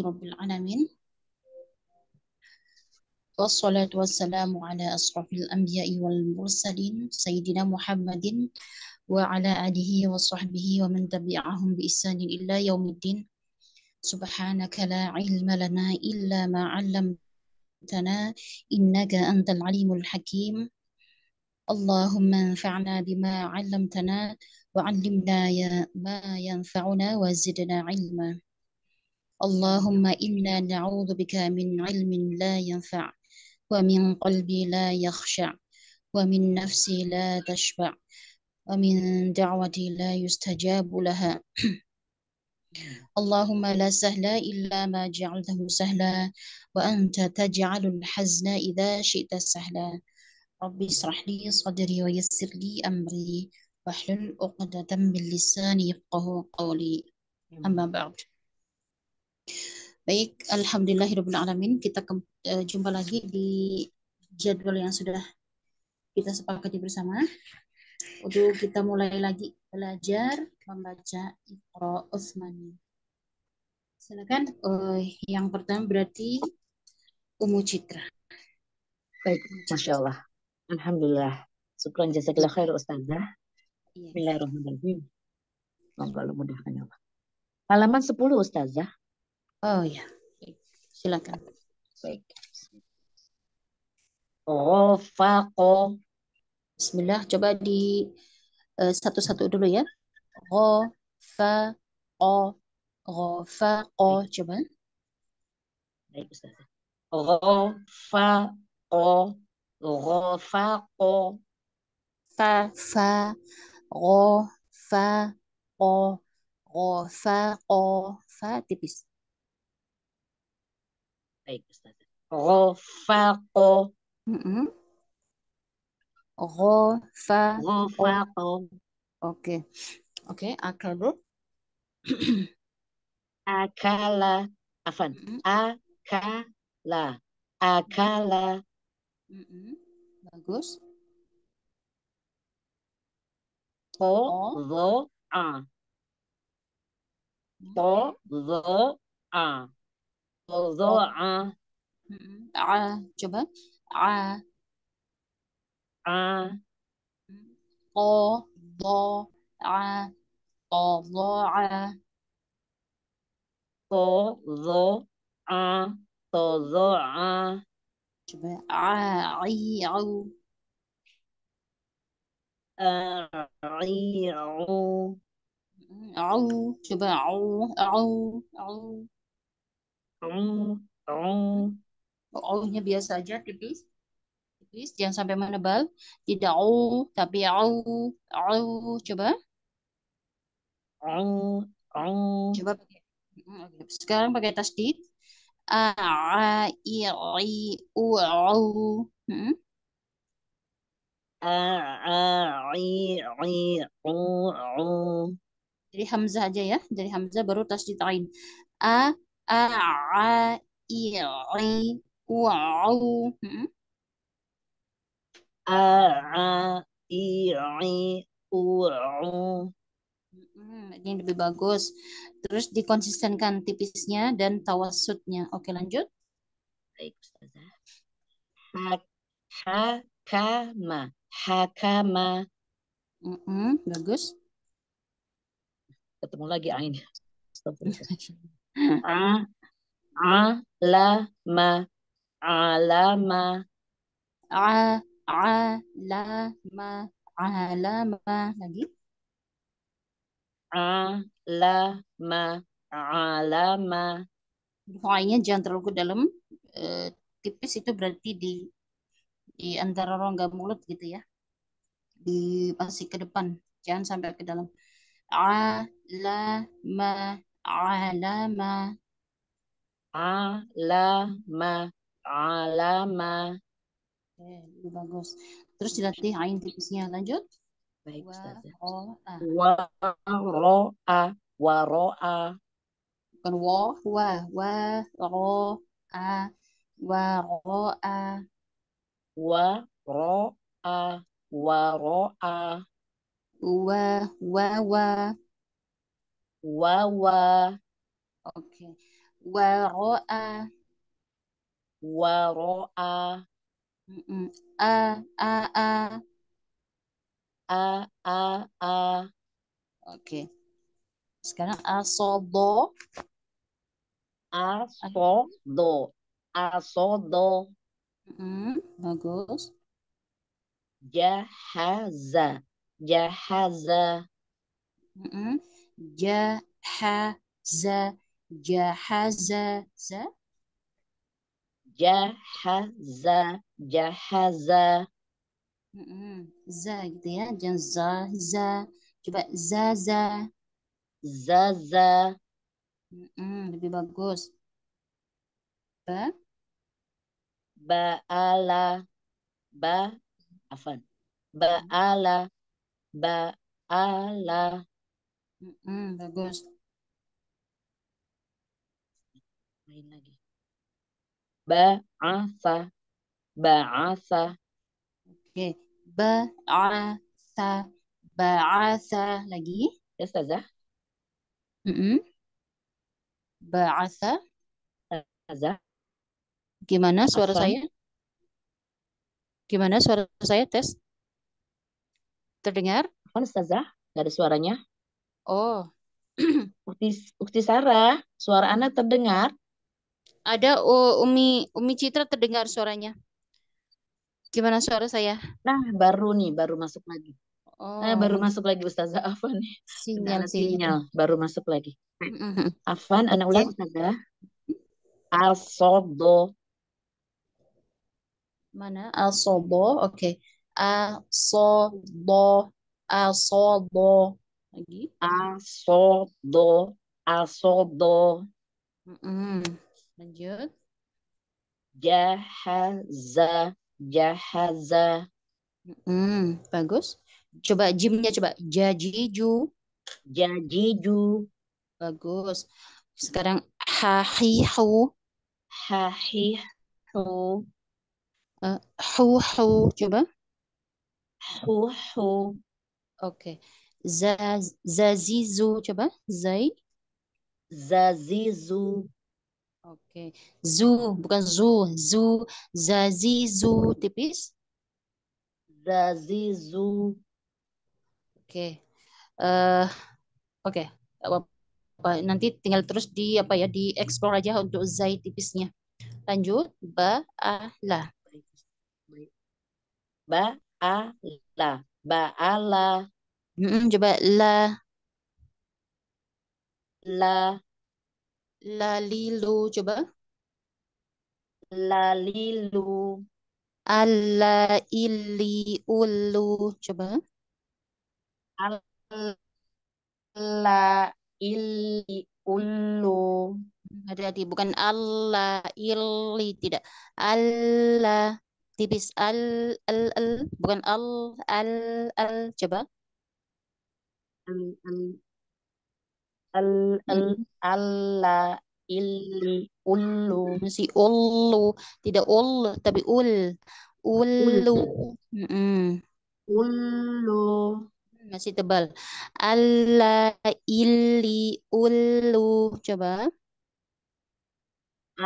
رب العالمين والصلاة والسلام على أشرف الأنبياء والمرسلين سيدنا محمد وعلى آله وصحبه ومن تبعهم بإحسان إلى يوم الدين سبحانك لا علم لنا إلا ما علمتنا إنك أنت العليم الحكيم اللهم انفعنا بما علمتنا وعلمنا ما ينفعنا وزدنا علما اللهم إنا نعوذ بك من علم لا ينفع ومن قلب لا يخشع ومن نفس لا تشبع ومن دعوة لا يستجاب لها اللهم لا سهل إلا ما جعلته سهلا وأنت تجعل الحزن إذا شئت سهلا رب اشرح لي صدري ويسر لي أمري واحلل عقدة من لساني يفقه قولي أما بعد Baik, alhamdulillahirobbilalamin. Kita ke, uh, eh, jumpa lagi di jadwal yang sudah kita sepakati bersama. Untuk kita mulai lagi belajar membaca Iqra Utsmani. Silakan uh, yang pertama berarti Umu Citra. Baik, Masya Allah. Alhamdulillah. Syukran jazakillah khair Ustazah. Iya. Bismillahirrahmanirrahim. Semoga Allah mudahkan ya Allah. Halaman 10 Ustazah. Oh ya, silakan. Baik. o, Bismillah, coba di eh, satu-satu uh, dulu ya. o, Rofaqo. o, coba. Baik, Ustaz. Rofaqo. Rofaqo. Fa, fa. Rofaqo. o, Fa tipis. Baik, Ustaz. Rofaqo. Rofaqo. Rofaqo. Oke. Oke, okay, akala. Afan. Akala. Akala. Bagus. To, ro, a. To, ro, a. وضاع ع جبه ع ع ضا ضا ع تضاع تضاع تضاع جبه عي عو عي عو عو جبه عو عو عو Oh, oh. Oh-nya biasa aja tipis. Tipis, jangan sampai menebal. Tidak au, tapi au, au. Coba. oh, oh. Coba pakai. Mm, sekarang pakai tasdid. A, i, i, u, au. Hmm? Jadi Hamzah aja ya. jadi Hamzah baru tasdid ain. A, a i i wau a i i ini lebih bagus. Terus dikonsistenkan tipisnya dan tawasudnya. Oke lanjut. Baik Ustazah. hakama. Hakama. Hmm, bagus. Ketemu lagi Ain. Stop. A alama alama a alama alama lagi alama alama Pokoknya jangan terlalu dalam eh, tipis itu berarti di di antara rongga mulut gitu ya di pasti ke depan jangan sampai ke dalam a la ma alama alama alama Oke, bagus terus dilatih ain tipisnya lanjut baik ustazah waroa waroa kan wa wa wa roa waroa waroa waroa wa wa wa wawa oke okay. waroa waroa mm a a a a a a oke okay. sekarang asodo asodo asodo mm bagus jahaza jahaza jahaza jahaza za jahaza jahaza -hmm. za gitu ya jangan za za coba za za za za mm -hmm. lebih bagus ba baala ba afan baala mm-hmm. baala Mm, bagus. Lain lagi. Ba'asa. Ba'asa. Oke. Okay. Ba'asa. Ba'asa lagi. Ya, Ustazah. Mm -mm. Ba'asa. Ustazah. Gimana suara Asa. saya? Gimana suara saya, Tes? Terdengar? Apa, Ustazah, Gak ada suaranya. Oh. Ukti, Ukti Sarah, suara Anda terdengar? Ada uh, Umi Umi Citra terdengar suaranya. Gimana suara saya? Nah, baru nih, baru masuk lagi. Oh. Nah, baru masuk lagi Ustazah Afan Sinyal, sinyal, sinyal. baru masuk lagi. mm Afan, anak ulang Ustazah. al sobo Mana? al sobo oke. Okay. al sobo al sobo lagi asodo asodo mm -mm. lanjut jahaza jahaza mm -mm. bagus coba jimnya coba jajiju jajiju bagus sekarang hahihu hahihu uh, eh, hu hu coba hu hu oke okay zazizu coba zai zazizu oke okay. zu bukan zu zu zazizu tipis zazizu oke okay. uh, eh, oke okay. nanti tinggal terus di apa ya di explore aja untuk zai tipisnya lanjut ba a la ba a la ba a la Mm-mm, coba la la lilu coba lilu alla illi ulu coba alla illi ulu hati-hati bukan Allah illi tidak Allah tipis al al al bukan al al al coba al al al alla illi ullu masih ullu tidak ul tapi ul ullu mm -mm. ullu masih tebal alla illi ullu coba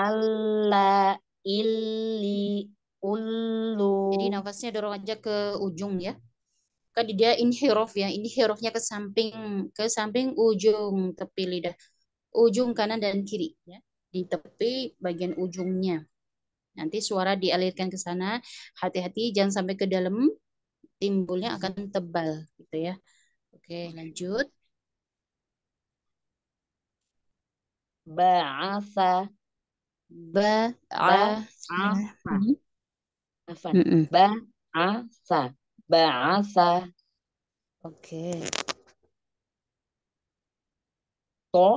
alla illi ullu jadi nafasnya dorong aja ke ujung ya kan dia inhirof ya ini nya ke samping ke samping ujung tepi lidah ujung kanan dan kiri ya di tepi bagian ujungnya nanti suara dialirkan ke sana hati-hati jangan sampai ke dalam timbulnya akan tebal gitu ya oke lanjut ba'asa ba'asa ba ba'asa mhm. Ba'atha. Oke. Okay.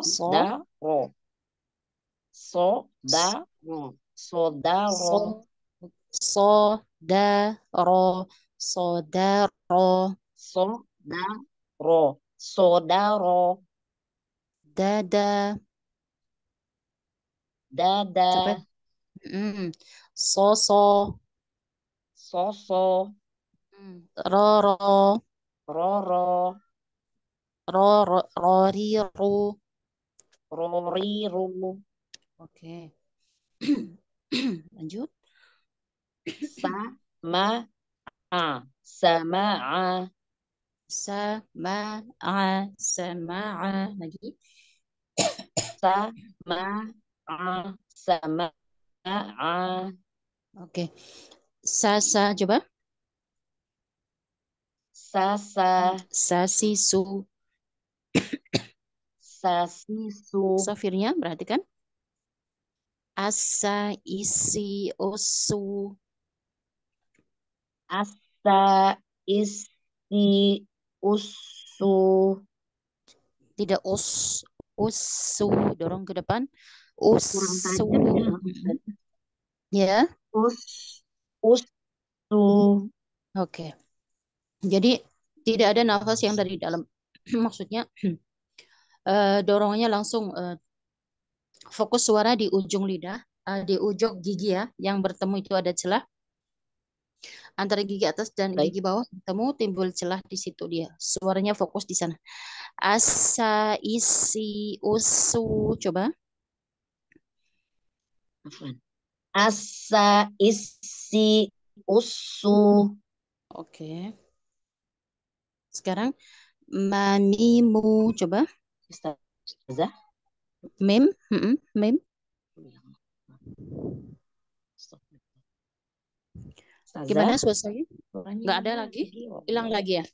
so, da, ro. So, da, ro. So, da, ro. So, da, ro. So, da, ro. So, da, ro. So, da, ro. Dada. Dada. da. Mm. So, so. So, so. Roro, Roro, Roro, Roriru, Roriru. Oke. Lanjut. Sama a sama a sama a sama a lagi sama a sama a oke sa sa coba Sasa. Sasisu. Sasisu. safirnya berarti kan? Asa isi osu. Asa isi usu. Tidak us. Usu. Dorong ke depan. Usu. Ya. Yeah. Us. Usu. Oke. Okay. Jadi tidak ada nafas yang dari dalam. Maksudnya uh, dorongannya langsung uh, fokus suara di ujung lidah, uh, di ujung gigi ya, yang bertemu itu ada celah antara gigi atas dan Baik. gigi bawah bertemu timbul celah di situ dia suaranya fokus di sana asa isi usu coba asa isi usu oke okay. Sekarang mamimu coba. Ustazah. Mim, mm -mm, mim. Gimana suasananya? nggak ada lagi? Oh. Hilang lagi ya?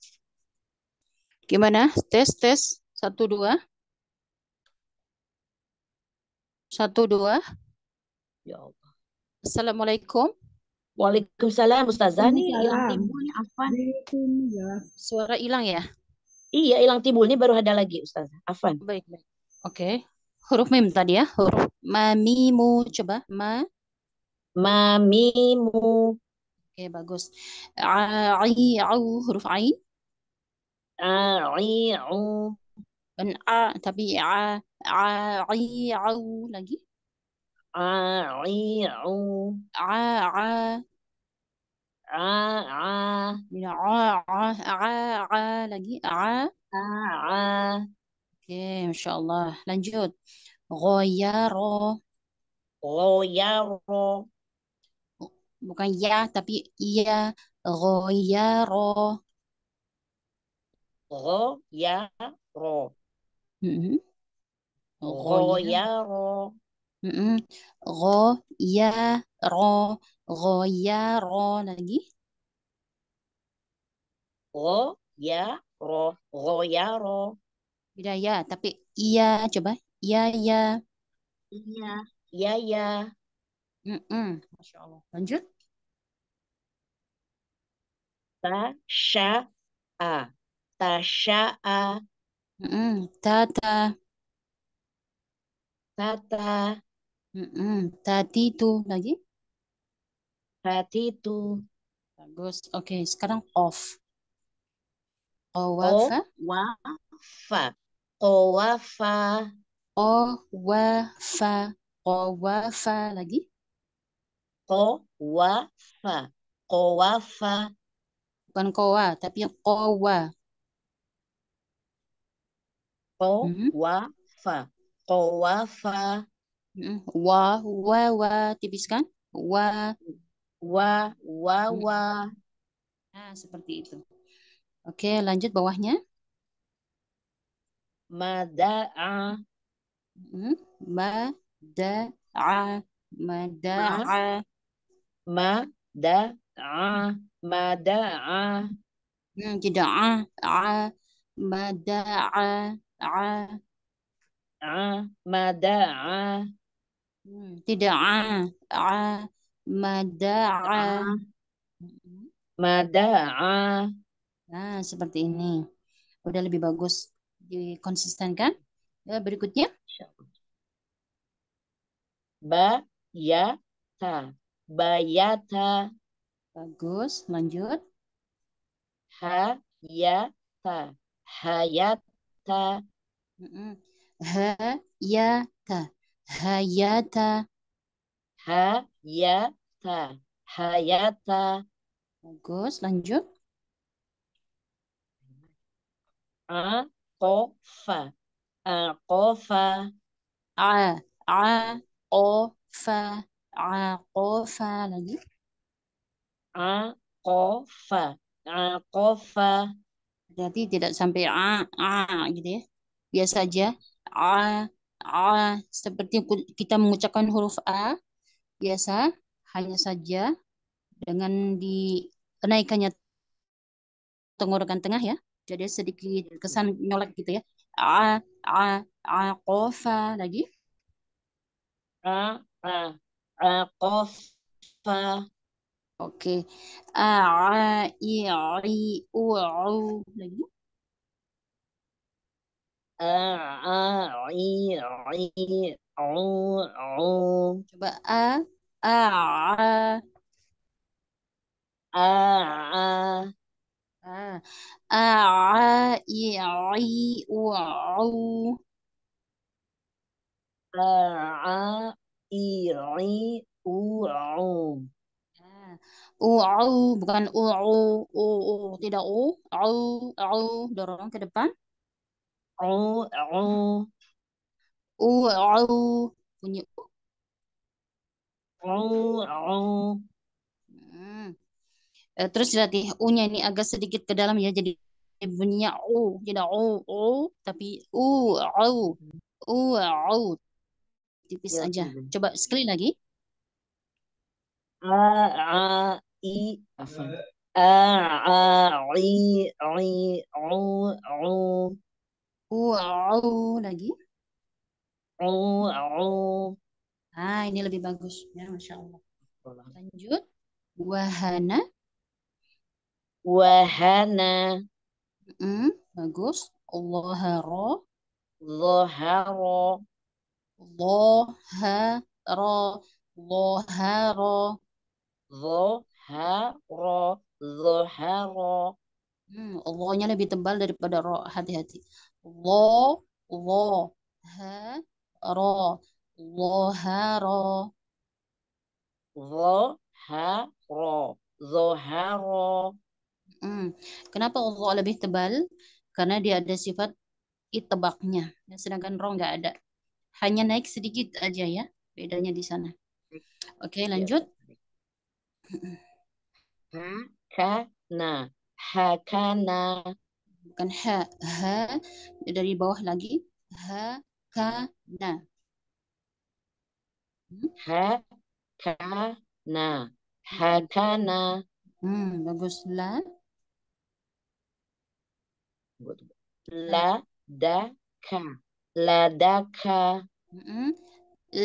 Gimana? Tes, tes. Satu, dua. Satu, dua. Ya Allah. Assalamualaikum. Waalaikumsalam Ustazah. Ini hilang timbulnya Afan. Suara hilang ya? Iya, hilang timbulnya baru ada lagi Ustazah. Afan. Baik, baik. Oke. Okay. Huruf mim tadi ya. Huruf mamimu coba. Ma mamimu. Oke, okay, bagus. A'i'u huruf ain. A'i'u. Dan a tapi a ya, a'i'u lagi a a a a a a a a a lagi a a a oke okay, insyaallah lanjut goyaro goyaro bukan ya tapi iya goyaro goyaro mm -hmm. goyaro Mm-mm. Ro, ya, ro, ro, ya, ro lagi. Ro, ya, ro, ro, ya, ro. Bila ya, ya, tapi iya coba. Ya, ya. iya iya, Iya, iya iya, Mm-mm. Masya Allah. Lanjut. Tasha'a. a. Mm-mm. Tata. Tata. Mm-mm. Tadi itu lagi. Tadi itu. Bagus. Oke, okay. sekarang off. Owafa. Owafa. Owafa. Owafa. Owafa lagi. Kowafa. Kowafa. Bukan kowa, tapi yang kowa. Kowafa. Kowafa. Mm-hmm. Wa, wa, wa, tipiskan. Wa, wa, wa, hmm. wa. Nah, seperti itu. Oke, lanjut bawahnya. Mada'a. Mada'a. Mada'a. Mada'a. Mada'a. Hmm, tidak a. A. Mada'a. A. A. Mada'a. Hmm. tidak ah, ah, a, a mada'a. Mada'a. Nah, seperti ini. Udah lebih bagus kan Ya, berikutnya. Ba ya ta. Bayata. Bagus, lanjut. Ha ya ta. Hayata. Ha ya ta hayata hayata hayata bagus lanjut A Kofa a a -a ofa aqofa lagi aqofa kofa, jadi tidak sampai a a gitu ya biasa aja a A seperti kita mengucapkan huruf A biasa hanya saja dengan dikenaikannya tenggorokan tengah ya. Jadi sedikit kesan nyolek gitu ya. A a a kofa lagi. A a a Oke. A a i i u, u lagi a i i u u coba a a a a a a i i u u a a i i u u u'u bukan u'u u'u tidak u au au dorong ke depan u u u u bunyi u u hmm. E, terus dilatih u-nya ini agak sedikit ke dalam ya jadi bunyinya u jadi u u tapi u u u u tipis ya, aja coba sekali lagi a a i a a i i u u Uau lagi. Uau. Ah, ini lebih bagus. Ya, Masya Allah. Lanjut. Wahana. Wahana. Mm, bagus. Allahara. Allahara. Allahara. Loharo. Loharo. Loharo. Hmm, Allahnya lebih tebal daripada roh. Hati-hati lo lo ha ro ha, ha, ro, ro, lo ha, ro. hmm. kenapa Allah lebih tebal karena dia ada sifat itebaknya sedangkan roh nggak ada hanya naik sedikit aja ya bedanya di sana oke okay, ya. lanjut ka na bukan ha ha dari bawah lagi ha ka na hmm? ha ka na hakana hmm bagus la la da ka la da ka hmm.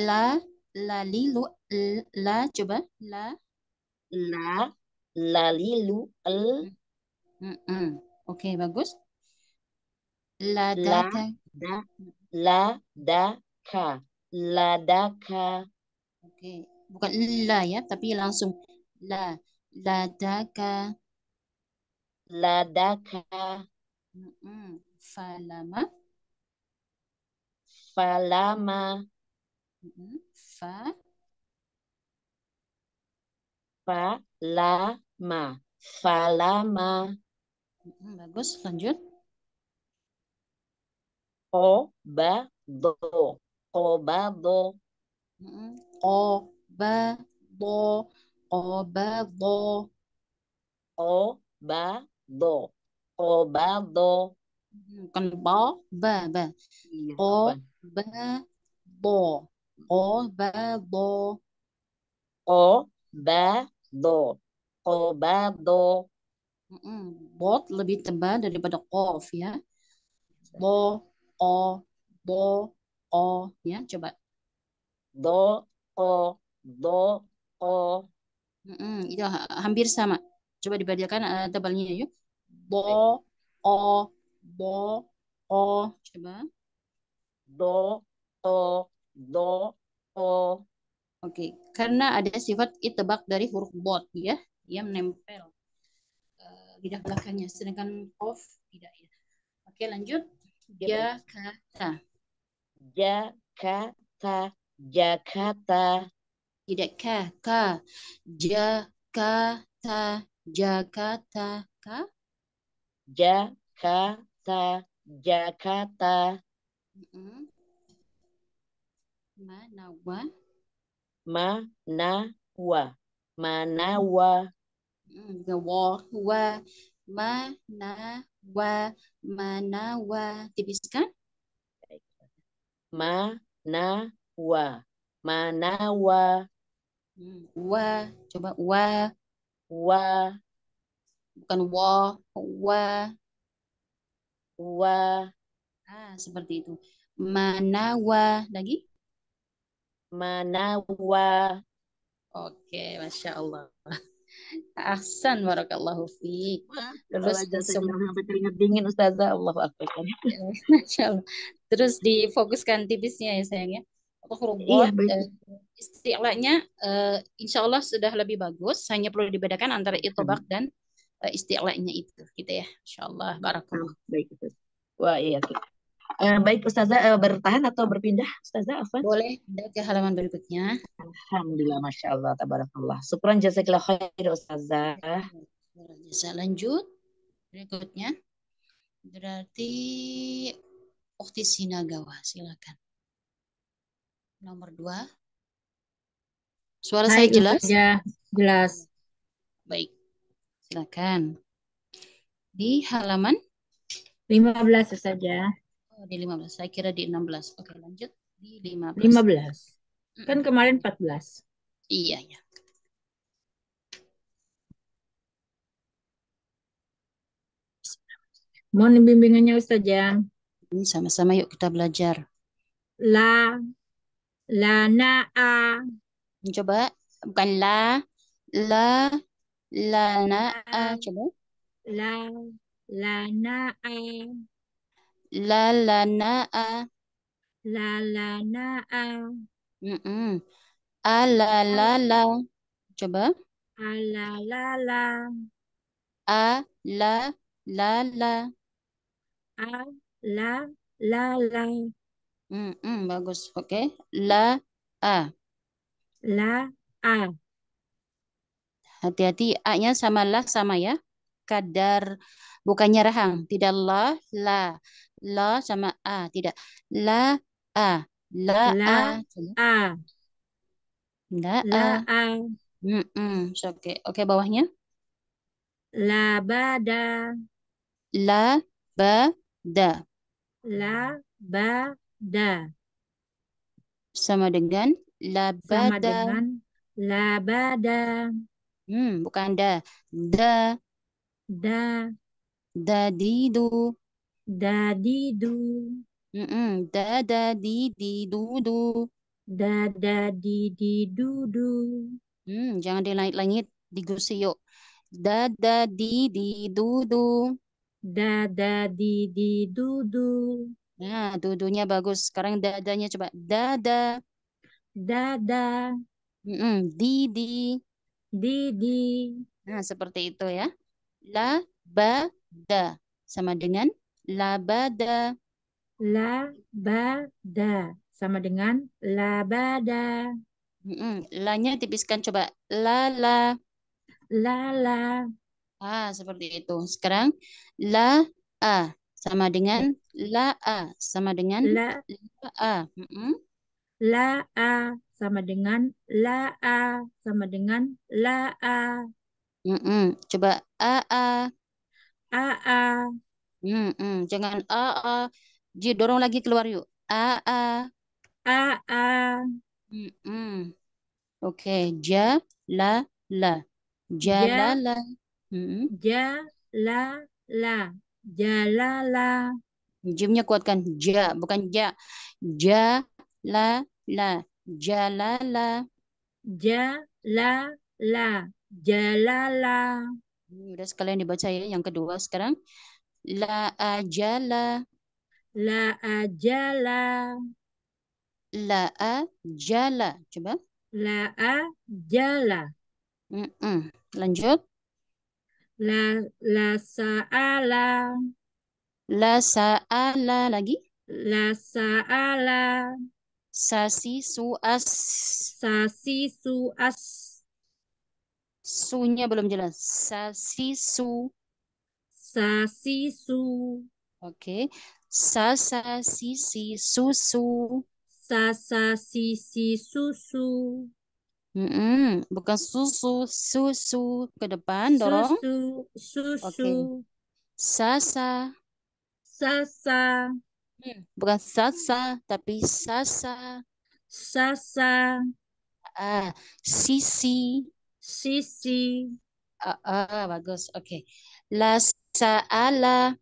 la lalilu la coba la la lalilu l mm -mm. Oke, okay, bagus. Ladaka. La, da, ladaka. Ladaka. Oke, okay. bukan la ya, tapi langsung la. Ladaka. Ladaka. Mm -mm. Falama. Falama. Mm -mm. Fa. Falama. Falama. Bagus, lanjut. Qobado. Qobado. Qobado. Qobado. Qobado. Qobado. Bukan bo, ba, ba. Qobado. Qobado. Qobado. Qobado. Bot lebih tebal daripada of ya. Bo, o, bo, o ya. Coba. Do, o, do, o. Mm-mm. Itu hampir sama. Coba dibacakan uh, eh, tebalnya yuk. Bo, o, bo, o. Coba. Do, o, do, o. Oke, okay. karena ada sifat itebak dari huruf bot ya, dia menempel tidak belakangnya. Sedangkan off tidak ya. Oke lanjut. Jakarta. Jakarta. Jakarta. Tidak kata. Jakarta. Jakarta. Ka? Jakarta. Jakarta. Manawa. Manawa. Manawa. The wall, wa, ma, na, wa, mana, wa. Tipiskan. Ma, na, wa. Mana, wa. Wa. Coba wa. Wa. Bukan wa. Wa. Wa. Ah, seperti itu. wa lagi? wa Oke, okay, Masya Allah. Ahsan barakallahu fi. Terus sampai keringat dingin Ustazah Allah Akbar. Masyaallah. Terus difokuskan tipisnya ya sayang ya. Iya, uh, eh, uh, eh, insya Allah sudah lebih bagus. Hanya perlu dibedakan antara itobak hmm. dan uh, eh, istilahnya itu, gitu ya. Insya Allah, barakallah. Ah, baik, itu. Wah, iya. Gitu. Uh, baik Ustazah uh, bertahan atau berpindah Ustazah Afan? Boleh pindah ke halaman berikutnya. Alhamdulillah Masya Allah Tabarakallah. Syukran jazakillah khair Ustazah. Bisa lanjut berikutnya. Berarti Ukti Sinagawa silakan. Nomor dua. Suara Hai, saya jelas? Ya, jelas. Baik, silakan. Di halaman 15 saja. Oh, di 15. Saya kira di 16. Oke, lanjut. Di 15. 15. Hmm. Kan kemarin 14. Iya, iya. Mohon bimbingannya Ustaz Jam. Ya. Hmm, sama-sama yuk kita belajar. La La na a. Coba bukan la la La na a. coba. La La na a. La la la la na a Mm -mm. la, Coba. A a a la la la, la la la, la la la, Mm -mm. Bagus. Oke. Okay. La. A. La. A. Hati-hati, A-nya sama la sama ya. Kadar, bukannya rahang. Tidak la, la la sama a tidak la a la, la a, a. La, la a. Mm -mm. Oke, okay. oke okay, bawahnya. La bada. La bada. La bada. Sama dengan la bada. Sama dengan la bada. Hmm, bukan da. Da. Da. Dadidu. Dadidu. Mm -mm. Dadadididudu. Dadadididudu. Hmm, jangan di langit langit digusi yuk. Dadadididudu. Dadadididudu. Nah, dudunya bagus. Sekarang dadanya coba. Dada. Dada. Mm -mm. Didi. Didi. Nah, seperti itu ya. La, ba, da. Sama dengan Labada. Labada. Sama dengan labada. Mm -mm. Lanya tipiskan coba. Lala. Lala. Ah, seperti itu. Sekarang la a sama dengan la a sama dengan la, la a. Mm -mm. La a sama dengan la a sama dengan la a. Mm -mm. Coba a a. A a. Hmm, hmm. Jangan a a. Ji dorong lagi keluar yuk. A a. A a. Hmm, hmm. Oke, okay. ja la la. Ja, ja la la. Hmm. Ja la la. Ja la la. Jimnya kuatkan ja, bukan ja. Ja la la. Ja la la. Hmm, udah sekalian dibaca ya yang kedua sekarang. La ajala. La ajala. La ajala. Coba. La ajala. Mm -mm. Lanjut. La la saala. La saala lagi. La saala. Sasi suas. Sasi suas. Sunya belum jelas. Sasi su su Oke. Okay. Sasa sisi susu. Sasa sisi susu. Mm -mm. Bukan susu, susu ke depan dorong. Susu, susu. Okay. Sasa. Sasa. Hmm. Bukan sasa, tapi sasa. Sasa. Ah, ah. sisi. Sisi. Ah, ah bagus. Oke. Okay. Las Sa'ala.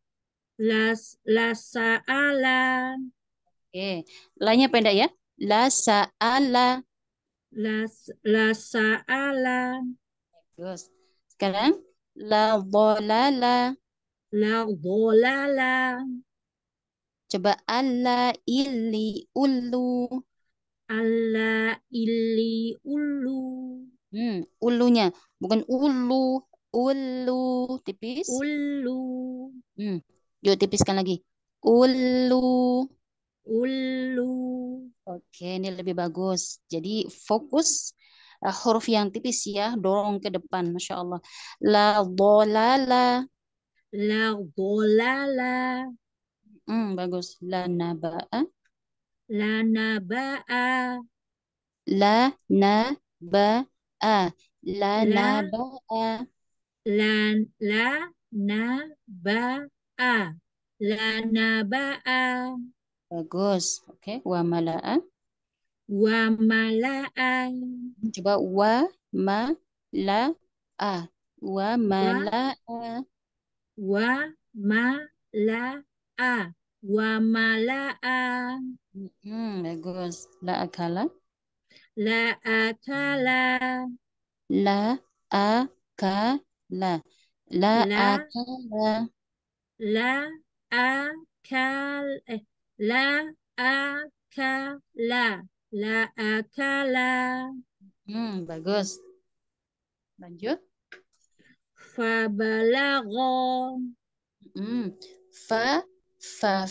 Las, las sa'ala. Oke, okay. pendek ya. Las sa'ala. Las, las sa'ala. Bagus. Sekarang, la bolala. La bolala. Coba alla illi ulu. Alla illi ulu. Hmm, ulunya, bukan ulu. Ulu tipis. Ulu. Hmm. Yuk tipiskan lagi. Ulu. Ulu. Oke, ini lebih bagus. Jadi fokus uh, huruf yang tipis ya, dorong ke depan, masya Allah. La dolala. La dolala. Hmm, bagus. La naba'a. La naba'a. La a La la a La la na ba a ba a bagus oke okay. wa a wa a coba wa ma la a wa a wa ma la a wa a hmm, bagus la akala la akala la akala la la, la akala la akal eh la akala la akala hmm bagus lanjut fabalago hmm fa fa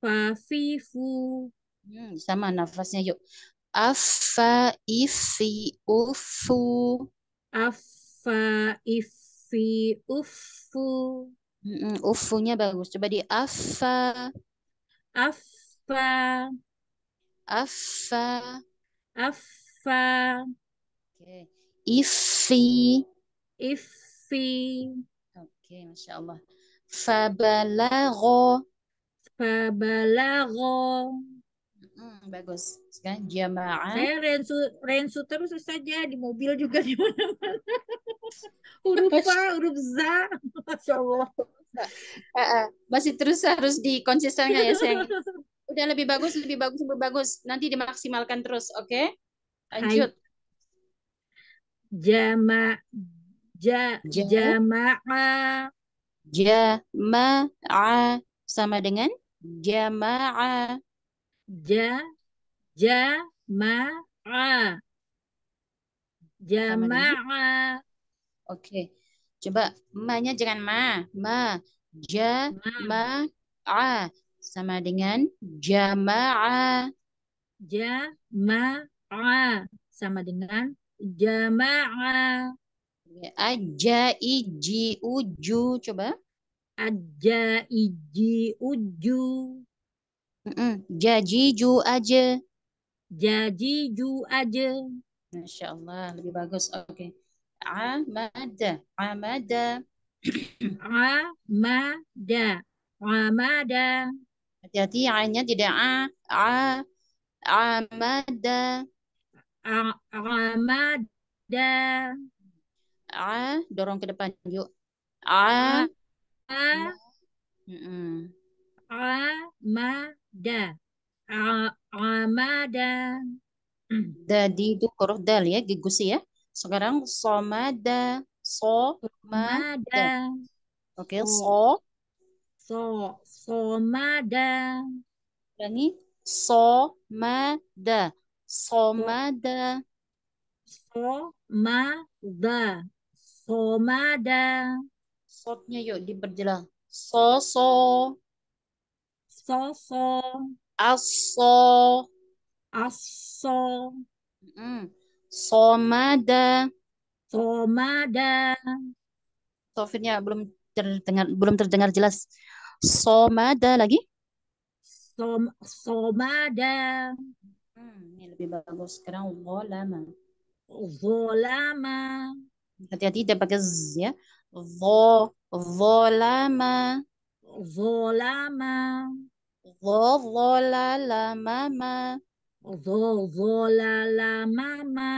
fafifu hmm, sama nafasnya yuk afa ifi ufu af Fa ifi ufu mm, ufunya bagus coba di afa afa afa afa okay. ifi ifi oke okay, masya Allah fa fabalago Hmm, bagus. Sekarang jamaah. Saya rensu rensu terus saja di mobil juga di mana-mana huruf A, huruf Z. Masya Allah. Uh, uh, masih terus harus dikonsisten ya sayang. Udah lebih bagus, lebih bagus, lebih bagus. Nanti dimaksimalkan terus, oke? Okay? Lanjut. Hai. Jama ja, jama'a jama'a sama dengan jama'a ja jama'a jama'a Oke. Coba ma-nya jangan ma. Ma. Ja. Ma. A. Sama dengan ma a Sama dengan jamaah. Aja iji uju. Coba. Aja iji uju. Jaji ju aja. Jaji ju aja. Masya Allah. Lebih bagus. Oke. Okay amada amada amada amada hati-hati a-nya tidak a a amada a amada a dorong ke depan yuk a a amada amada dadi itu huruf dal ya gusi ya sekarang somada, somada. Oke, okay, so. So, somada. Ulangi, somada. Somada. Somada. Somada. Sotnya yuk diperjelas. so so Aso. Aso. Mm -mm. Somada. Somada. Sofirnya belum terdengar belum terdengar jelas. Somada lagi? Som somada. Hmm, ini lebih bagus sekarang zolama. Zolama. Hati-hati dia pakai z ya. Zo, zolama. Zolama. zolala zolalama. ظو ظلال ماما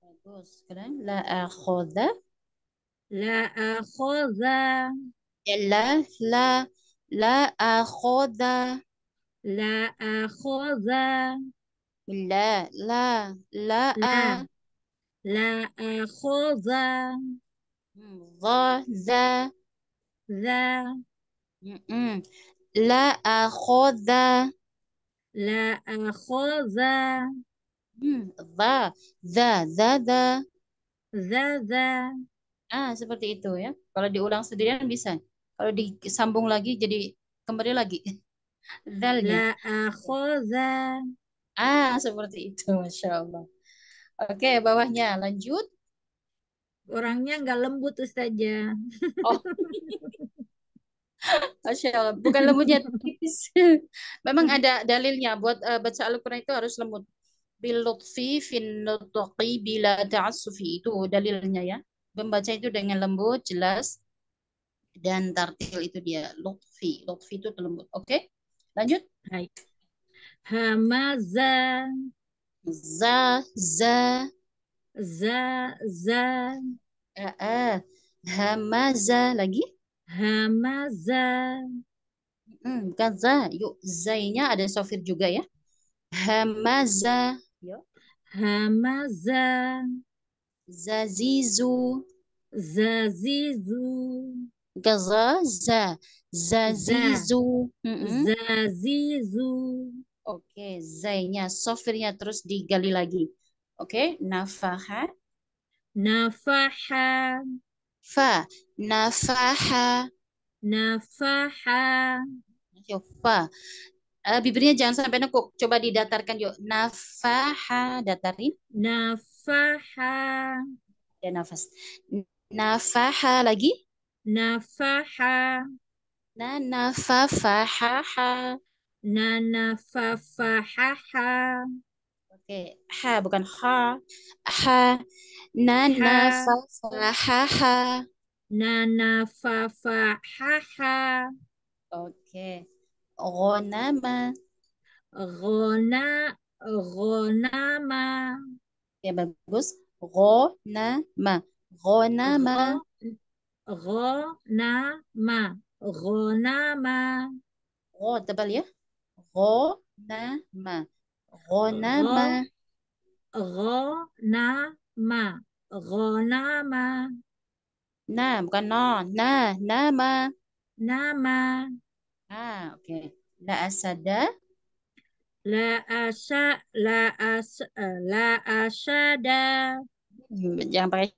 bagus keren la akhadha la akhadha la la la akhadha la akhadha la la la a la akhadha dha za za la akhadha La akhoza. Eh, hmm, za, za, za, za. Za, za. Ah, seperti itu ya. Kalau diulang sendirian bisa. Kalau disambung lagi jadi kembali lagi. Zalnya. La akhoza. Eh, ah, seperti itu. Masya Allah. Oke, bawahnya lanjut. Orangnya nggak lembut saja. Oh. Masya Allah, bukan lembutnya tipis. Memang ada dalilnya buat uh, baca Al-Quran itu harus lembut. Bilutfi fin bila ta'assufi itu dalilnya ya. Membaca itu dengan lembut, jelas dan tartil itu dia lutfi. Lutfi itu lembut. Oke. Okay? Lanjut. Baik. Hamaza za za za za. Uh, eh, uh. Eh. Hamaza lagi. Hamaza. Hmm, kaza. Yuk, zainya ada sofir juga ya. Hamaza. Yuk. Hamaza. Zazizu. Zazizu. Gaza, za. Zazizu. Zazizu. Oke, zainya, sofirnya terus digali lagi. Oke, okay. nafaha. Nafaha fa nafaha nafaha Yo, fa uh, bibirnya jangan sampai nekuk coba didatarkan yuk nafaha datarin nafaha dan ya, nafas nafaha lagi nafaha na nafafahaha na nafafahaha oke okay. ha bukan ha ha Nana fafahaha. Nana ha Oke. Okay. Ghanama. Ghona ghanama. Ya bagus. ro Ghanama. Ya. ro Ghanama. ro double ya. Ghanama. Ghanama. Ghanama ma nama, nah bukan non nah nama nama ah oke okay. la asada la asa la as eh, la asada jangan pakai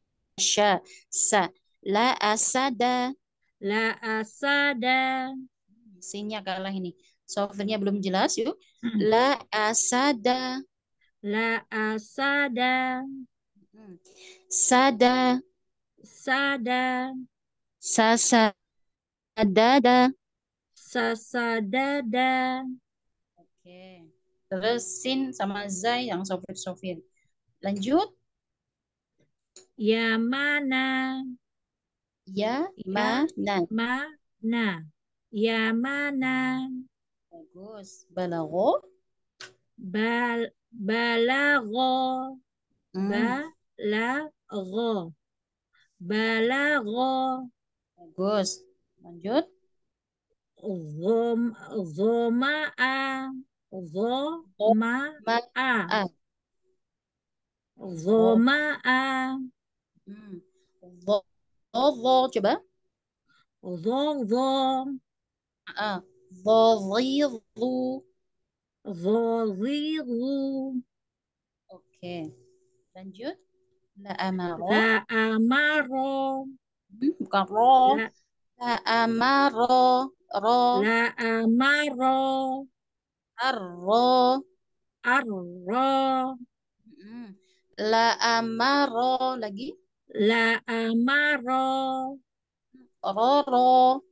sya sa la asada la asada sinnya kalah ini softnya belum jelas yuk hmm. la asada la asada Sada. Sada. Sasa. Dada. Sasa dada. Oke. Okay. Terus sin sama zai yang sofit-sofit. Lanjut. Ya mana. Ya, ma, na. Ma, na. Ya mana. Bagus. Balago. Bal, balago. Hmm. Ba, la bala go bagus lanjut Zom, a zoma'a zoma'a a go go coba go go ah zo ziru ziru oke okay. lanjut La amaro. La amaro. Hmm, bukan ro. La, amaro. Ro. La amaro. Arro. Arro. Mm. La amaro lagi. La amaro. Roro.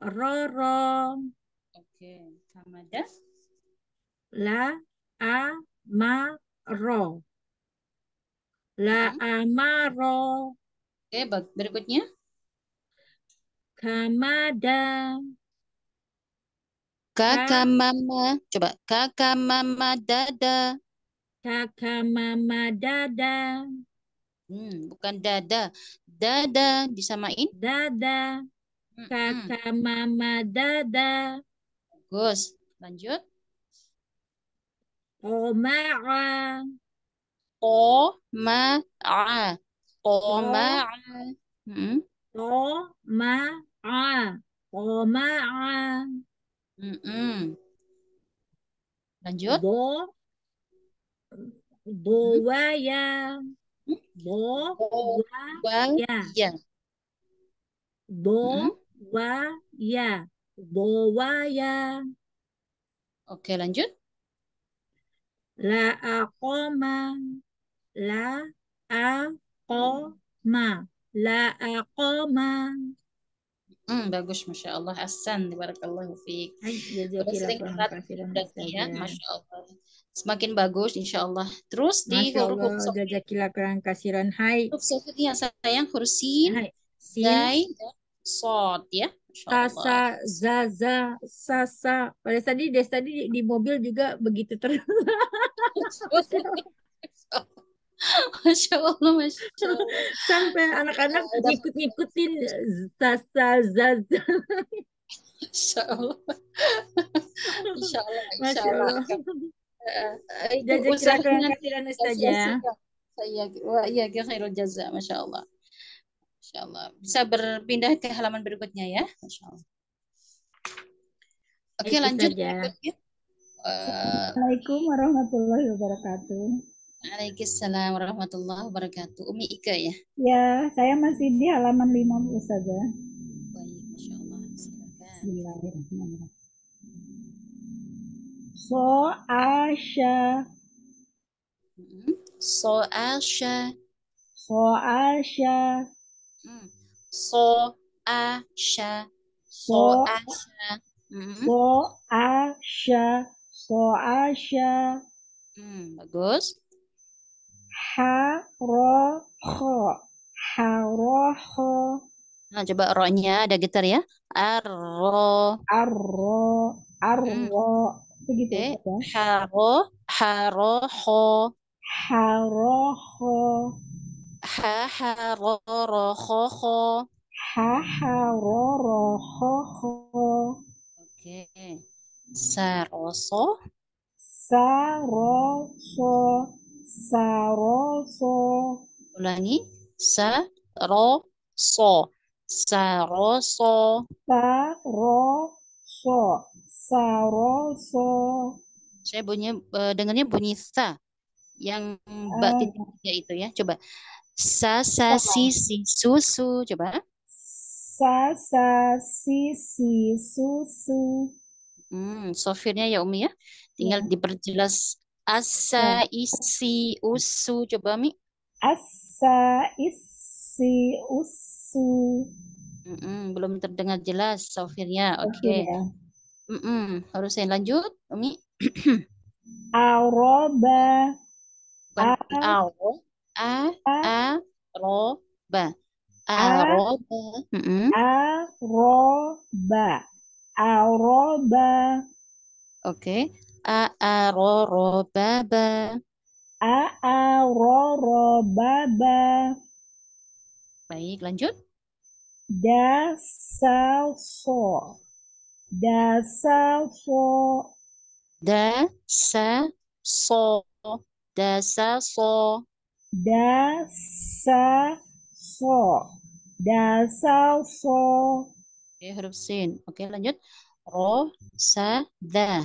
Roro. Oke, okay. sama das. La amaro. La amaro. Oke, okay, berikutnya. Kamada. mama Coba. mama dada. mama dada. Hmm, bukan dada. Dada disamain. Dada. Hmm, hmm. mama dada. Bagus. Lanjut. Omara ma ma a Qoma'a. Qoma'a. Hmm? Qoma'a. Qoma'a. Mm -mm. Lanjut. Do. Dowaya. Dowaya. Dowaya. Dowaya. Oke, lanjut. La aqoma la a ma la a ma Hmm, bagus Masya Allah Hasan Barakallahu Fik ya, sering ya, Masya Allah Semakin bagus Insya Allah Terus di huruf huruf Allah, Jazakilah kerang kasiran Hai Huruf sofitnya sayang Huruf sin Sin Sod ya Sasa, Zaza, Sasa. Pada tadi, Des tadi di, di mobil juga begitu terus. Masya Allah, Masya Allah. Sampai anak-anak ngikut-ngikutin Zaza, Zaza. Masya Allah. Insya Allah. Masya Allah. Jaza kira-kira kira Ustazah. Saya, wah, iya, khairul jaza, masya Allah, masya Allah. Bisa berpindah ke halaman berikutnya ya, masya Allah. Oke, lanjut. Eh, Assalamualaikum warahmatullahi wabarakatuh. Waalaikumsalam warahmatullahi wabarakatuh. Umi Ika ya? Ya, saya masih di halaman 50 saja. Baik, Masya Allah. So Asha. Mm-hmm. So Asha. So Asha. Mm. So Asha. So Asha. So Asha. Mm-hmm. So Asha. Mm, bagus haroho haroho nah coba ro-nya ada getar ya arro arro arro hmm. begitu okay. ya haro haroho haroho haro ho ha ha ro ro ho ho ha ha ro ro ho ho oke okay. saroso saroso Saroso. Ulangi. Saroso. Saroso. Saroso. Saroso. Saya bunyinya, uh, e, dengarnya bunyi sa. Yang bak ah. titik tiga itu ya. Coba. Sa, sa, si, si, su, su. Coba. Sa, sa, si, si, su, su. Hmm, sofirnya ya Umi ya. Tinggal yeah. diperjelas Asa iya. isi usu coba Mi. Asa isi usu. Mm -mm, belum terdengar jelas sofirnya. Oke. Okay. ya. mm -mm. Harus saya lanjut, mi Aroba. A a a ro ba. Aroba. Mm -mm. Aroba. Aroba. Oke a a ro ro ba ba a a ro ro ba ba baik lanjut da sa so da sa so da sa so da sa so da sa so da sa so Oke, huruf sin. Oke, lanjut. Ro, sa, da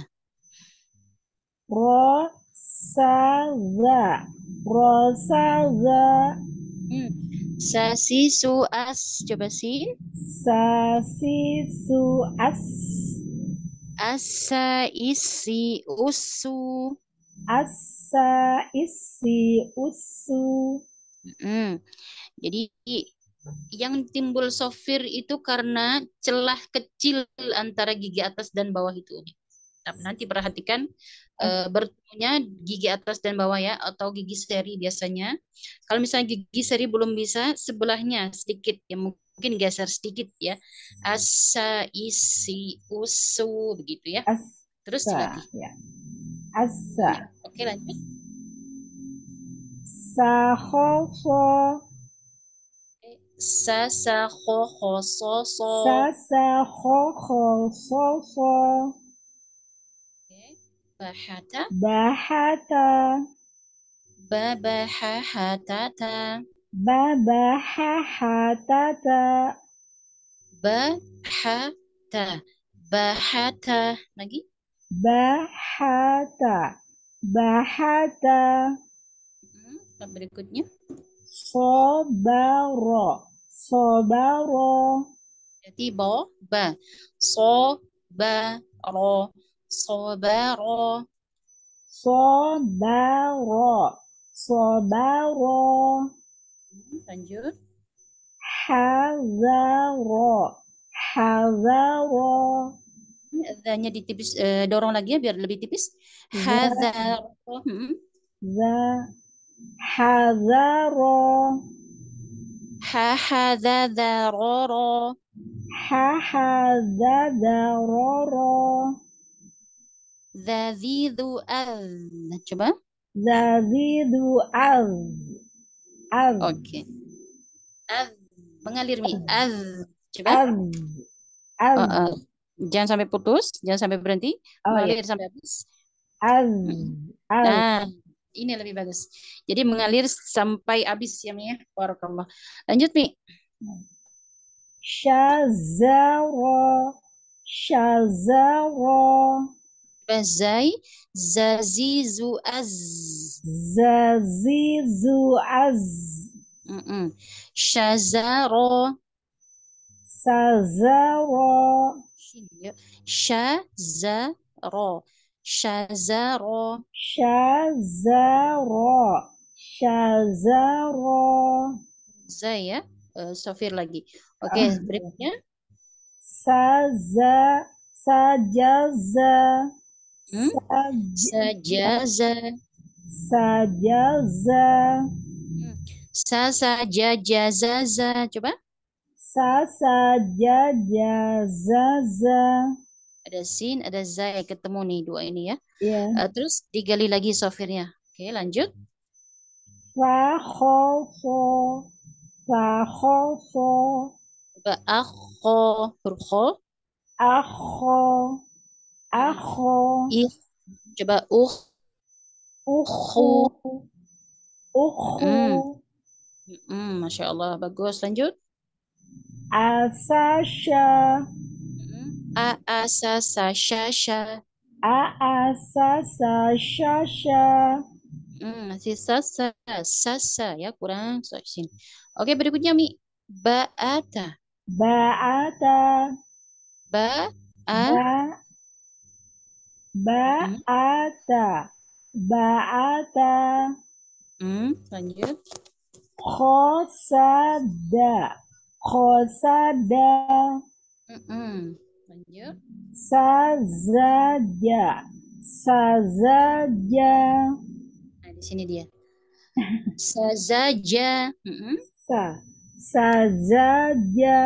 rosaga rosaga hmm. sasi suas coba sih. sasi suas asa isi usu asa isi usu hmm. jadi yang timbul sofir itu karena celah kecil antara gigi atas dan bawah itu Hmm. Nanti perhatikan uh, bertemunya gigi atas dan bawah ya atau gigi seri biasanya. Kalau misalnya gigi seri belum bisa, sebelahnya sedikit ya mungkin geser sedikit ya. Hmm. Asa isi usu begitu ya. asa, Terus dilatih. Ya. Asa. Ya, oke lanjut. Sahofo sa sa ho ho so so sa sa ho ho so so Bahata. Bahata. Babahahatata. Babahahatata. Bahata. Bahata. Lagi. Bahata. Bahata. Hmm, berikutnya. Sobaro. Sobaro. Jadi bo, ba. Sobaro. Sobaro. Sobaro. Sobaro. Lanjut. Hazaro. Hazaro. Adanya ditipis, eh, dorong lagi ya biar lebih tipis. Iya. Hazaro. Hmm. Hazaro. Hazaro. Hazaro. Hazaro. Zazidu az. Coba. Zazidu az. Az. Oke. Okay. Az. Mengalir mi. Az. Coba. Az. Az. Oh, uh. Jangan sampai putus. Jangan sampai berhenti. Oh, iya. Mengalir oh. sampai habis. Az. Hmm. Az. Nah, ini lebih bagus. Jadi mengalir sampai habis ya Mi ya. Barakallah. Lanjut Mi. Syazara. Syazara zai zazizu az zazizu az mm -mm. Shazaro, Shazaro, Shazaro, Shazaro, Shazaro, Shazaro, zai ya uh, eh, sofir lagi oke okay, ah. berikutnya saza sajaza Hmm? Sajaza. Sajaza. Hmm. Sa saja za, Coba. Sa saja za Ada sin, ada za ya ketemu nih dua ini ya. Yeah. Iya. Uh, terus digali lagi sofirnya. Oke, okay, lanjut. Fa kho fo. Fa kho fo. Ba akho. Huruf kho. Akho. Aku. coba uh. Uhu. Uhu. hmm, Mm, Masya Allah, bagus. Lanjut. Asasha. A asasa sha, A asasa sha, Hmm, masih sasa, sasa ya kurang so, sini. Oke, berikutnya Mi. Ba'ata. Ba'ata. Ba, ba, -a ba Mm-hmm. Ba'ata. Ba'ata. Hmm, lanjut. Khosada. Khosada. Hmm, -mm. Lanjut. Sazaja. Sazaja. Nah, di sini dia. Sazaja. Hmm, -mm. Sa. Sazaja.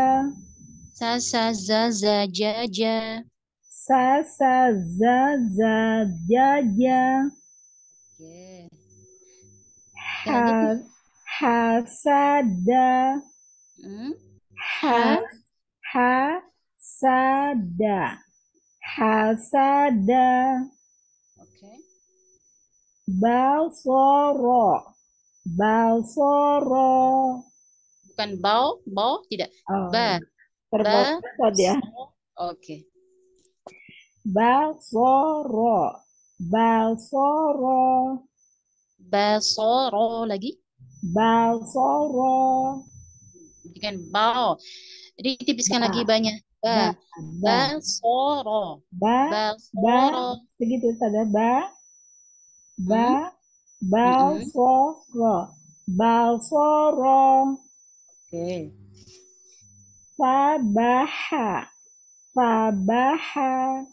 Sa, sa, za, za, ja, ja sa sa za za ja ja ha ha sa da hmm? ha ha sa da ha sa da okay. bal bukan bau bau tidak oh, ba terbatas ya oke okay. Basoro. Basoro. Basoro lagi. Basoro. Bukan bau, Jadi tipiskan lagi banyak. Ba. Basoro. Ba. Basoro. Ba. Begitu saja. Ba. Ba. Hmm. Balsoro. Balsoro. Oke. Okay. Fabaha. Fabaha.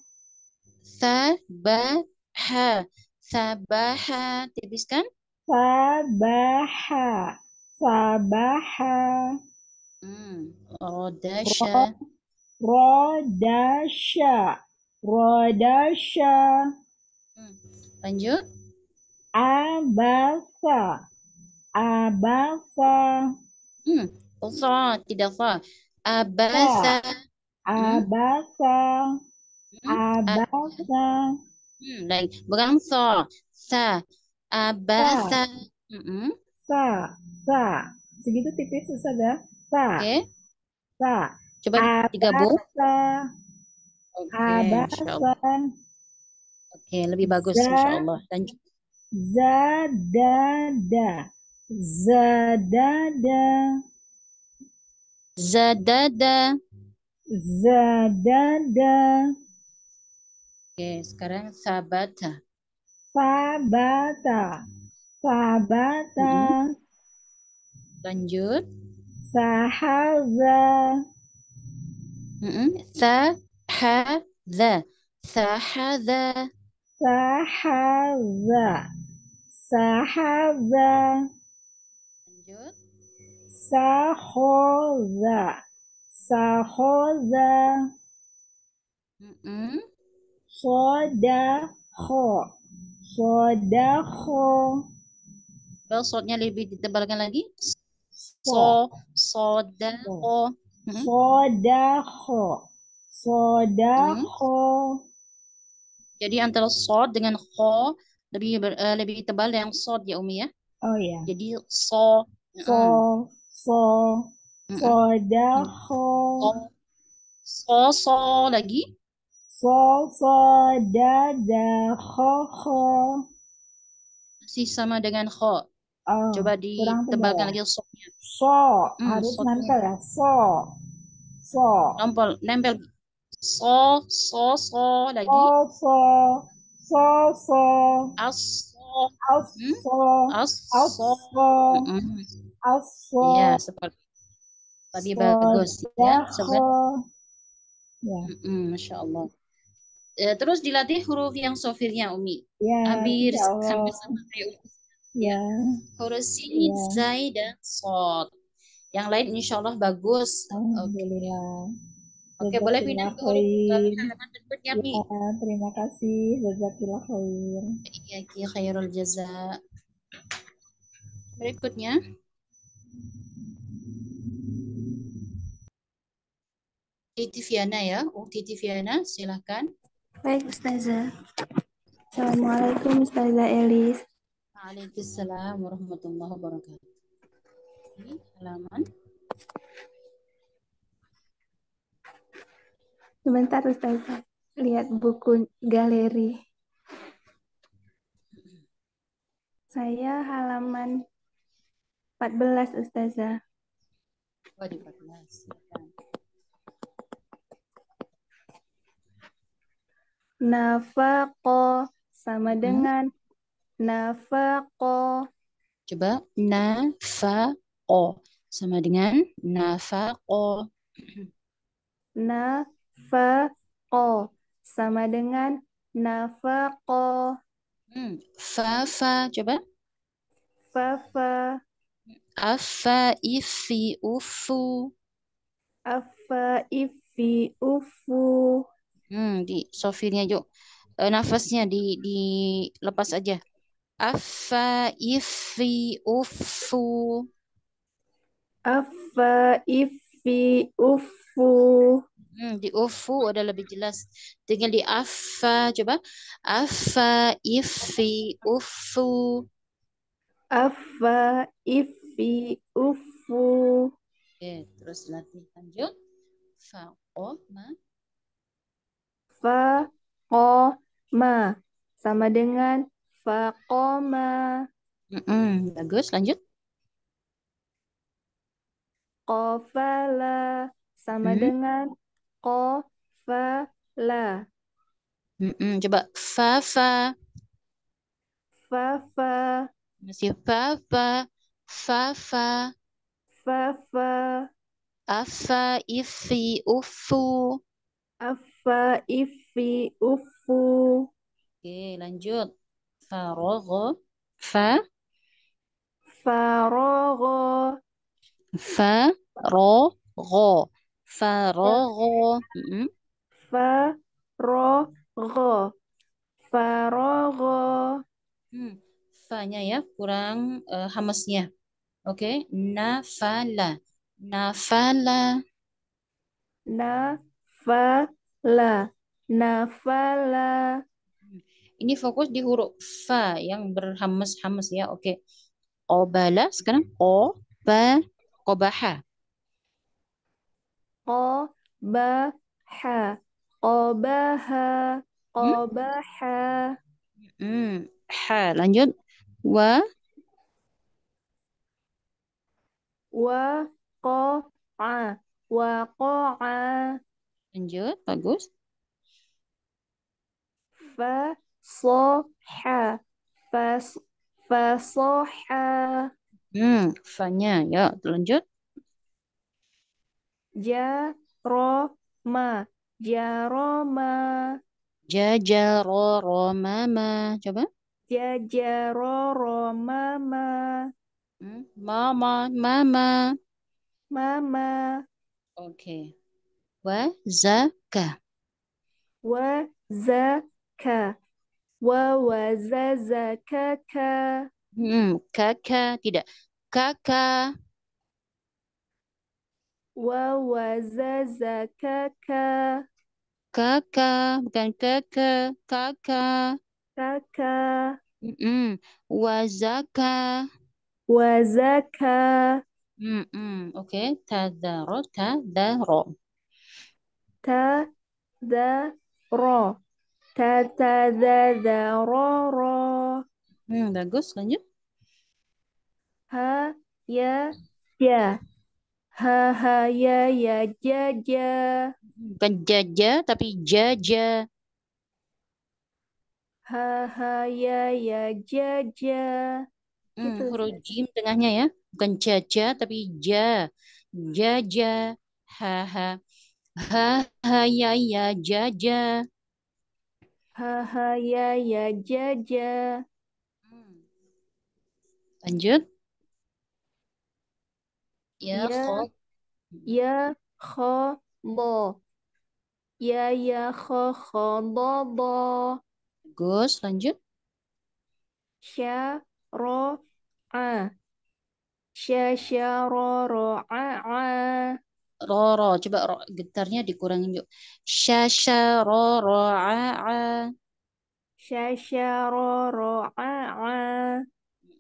Sabaha. Sabaha. Tipiskan. Sabaha. Sabaha. Hmm. Rodasha. Rodasha. Rodasha. Hmm. Lanjut. Abasa. Abasa. Hmm. Usa, tidak fa. Abasa. Abasa. Hmm. Mm-hmm. Abasa. Hmm, baik. Bukan so. Sa. Abasa. Sa. Mm-hmm. Sa. Sa. Segitu tipis susah dah. Ya? Sa. Oke. Okay. Sa. Coba Abasa. tiga bu. Abasa. Oke, okay, lebih bagus Z insyaallah. Allah. Lanjut. Zadada. Zadada. Zadada. Zadada. Oke, sekarang sabata. Sabata. Sabata. Hmm. Lanjut. Sahaza. Hmm. Sahaza. Sahaza. Sahaza. Sahaza. Lanjut. sahaza sahaza Mm -mm. Sodako. Sodako. Well, sotnya lebih ditebalkan lagi. So, sodako. Sodako. Hmm? Sodako. Hmm. Jadi antara sod dengan ho lebih ber, uh, lebih tebal yang sod ya Umi ya. Oh ya. Yeah. Jadi so. So. So. Sodako. So, so, so lagi so so da da kho kho masih sama dengan kho oh, coba ya? ditebalkan lagi soknya so hmm, harus so nempel ya so so nempel nempel so so so lagi so so so so as aso, as aso, hmm? as aso, as ya seperti tadi bagus ya sebenarnya ya. Mm -mm, Masya Allah. Eh, terus dilatih huruf yang sofirnya Umi. Ya, Abir ya sampai sama ya. ya. Huruf sin, ya. zai dan sod. Yang lain insya Allah bagus. Alhamdulillah. Oke, Oke boleh pindah ke huruf berikutnya, Ya, terima kasih. Jazakillah khair. Iya, khairul jaza. Berikutnya. Titi Viana ya. Oh, Titi Viana, silahkan. Baik, Ustazah. Assalamualaikum, Ustazah Elis. Waalaikumsalam warahmatullahi wabarakatuh. Ini halaman. Sebentar, Ustazah. Lihat buku galeri. Saya halaman 14, Ustazah. Oh, di 14. Silakan. Nafako hmm. sama dengan hmm? nafako. Coba nafako sama dengan nafako. Nafako sama dengan nafako. Hmm, coba. Fa fa. Afa ifi ufu. Afa ifi ufu. Hmm, di sofirnya yuk. Uh, eh, nafasnya di di lepas aja. Afa ifi ufu. Afa ifi ufu. Hmm, di ufu udah lebih jelas. Tinggal di afa coba. Afa ifi ufu. Afa ifi ufu. Oke, terus latih lanjut. ma fa-o-ma. sama dengan fa-ko-ma. Mm-mm. Bagus, lanjut. Ko-fa-la. sama mm. dengan ko-fa-la. Mm-mm. Coba Fa-fa. Masih Fa-fa. Fa-fa. Afa, ifi, ufu. Afa fa ifi, ufu. Oke, lanjut. Farogo, fa. Farogo. Farogo. fa Farogo. Farogo. Hmm. Fa-nya ya, kurang uh, eh, hamasnya. Oke, okay. nafala. Nafala. Nafala la nafala ini fokus di huruf fa yang berhamas-hamas ya. Oke. Okay. sekarang o ba Kobaha O ba ha Hmm. Ha lanjut wa wa qa'a wa qa'a Lanjut, bagus. Fa so ha. Fa fa so ha. Hmm, fa-nya ya, lanjut. Ja ro ma. Ja ro ma. Ja ja ro ro ma ma. Coba. Ja ja ro ro ma ma. Hmm, mama, mama. Mama. Oke. Okay wa zaka wa zaka wa wa za za hmm, kaka tidak kakak wa wa za za ka ka kakak bukan kakak kakak kakak mm -mm. wazaka wazaka hmm -mm. oke okay. tadaro tadaro ta da ta ta hmm, bagus lanjut ha ya ya ha ha ya ya ja ja bukan ja ja tapi ja ja ha ha ya ya ja ja hmm, gitu. huruf jim tengahnya ya bukan ja ja tapi ja ja ja ha ha Ha ha ya ya ja ja. Ha ha ya ya ja ja. Hmm. Lanjut. Ya, ya Ya kho bo. Ya ya kho kho bo bo. Bagus, lanjut. Sya ro a. Sya sya ro ro a a roro coba ro, getarnya dikurangin yuk syasha roro a a syasha roro a a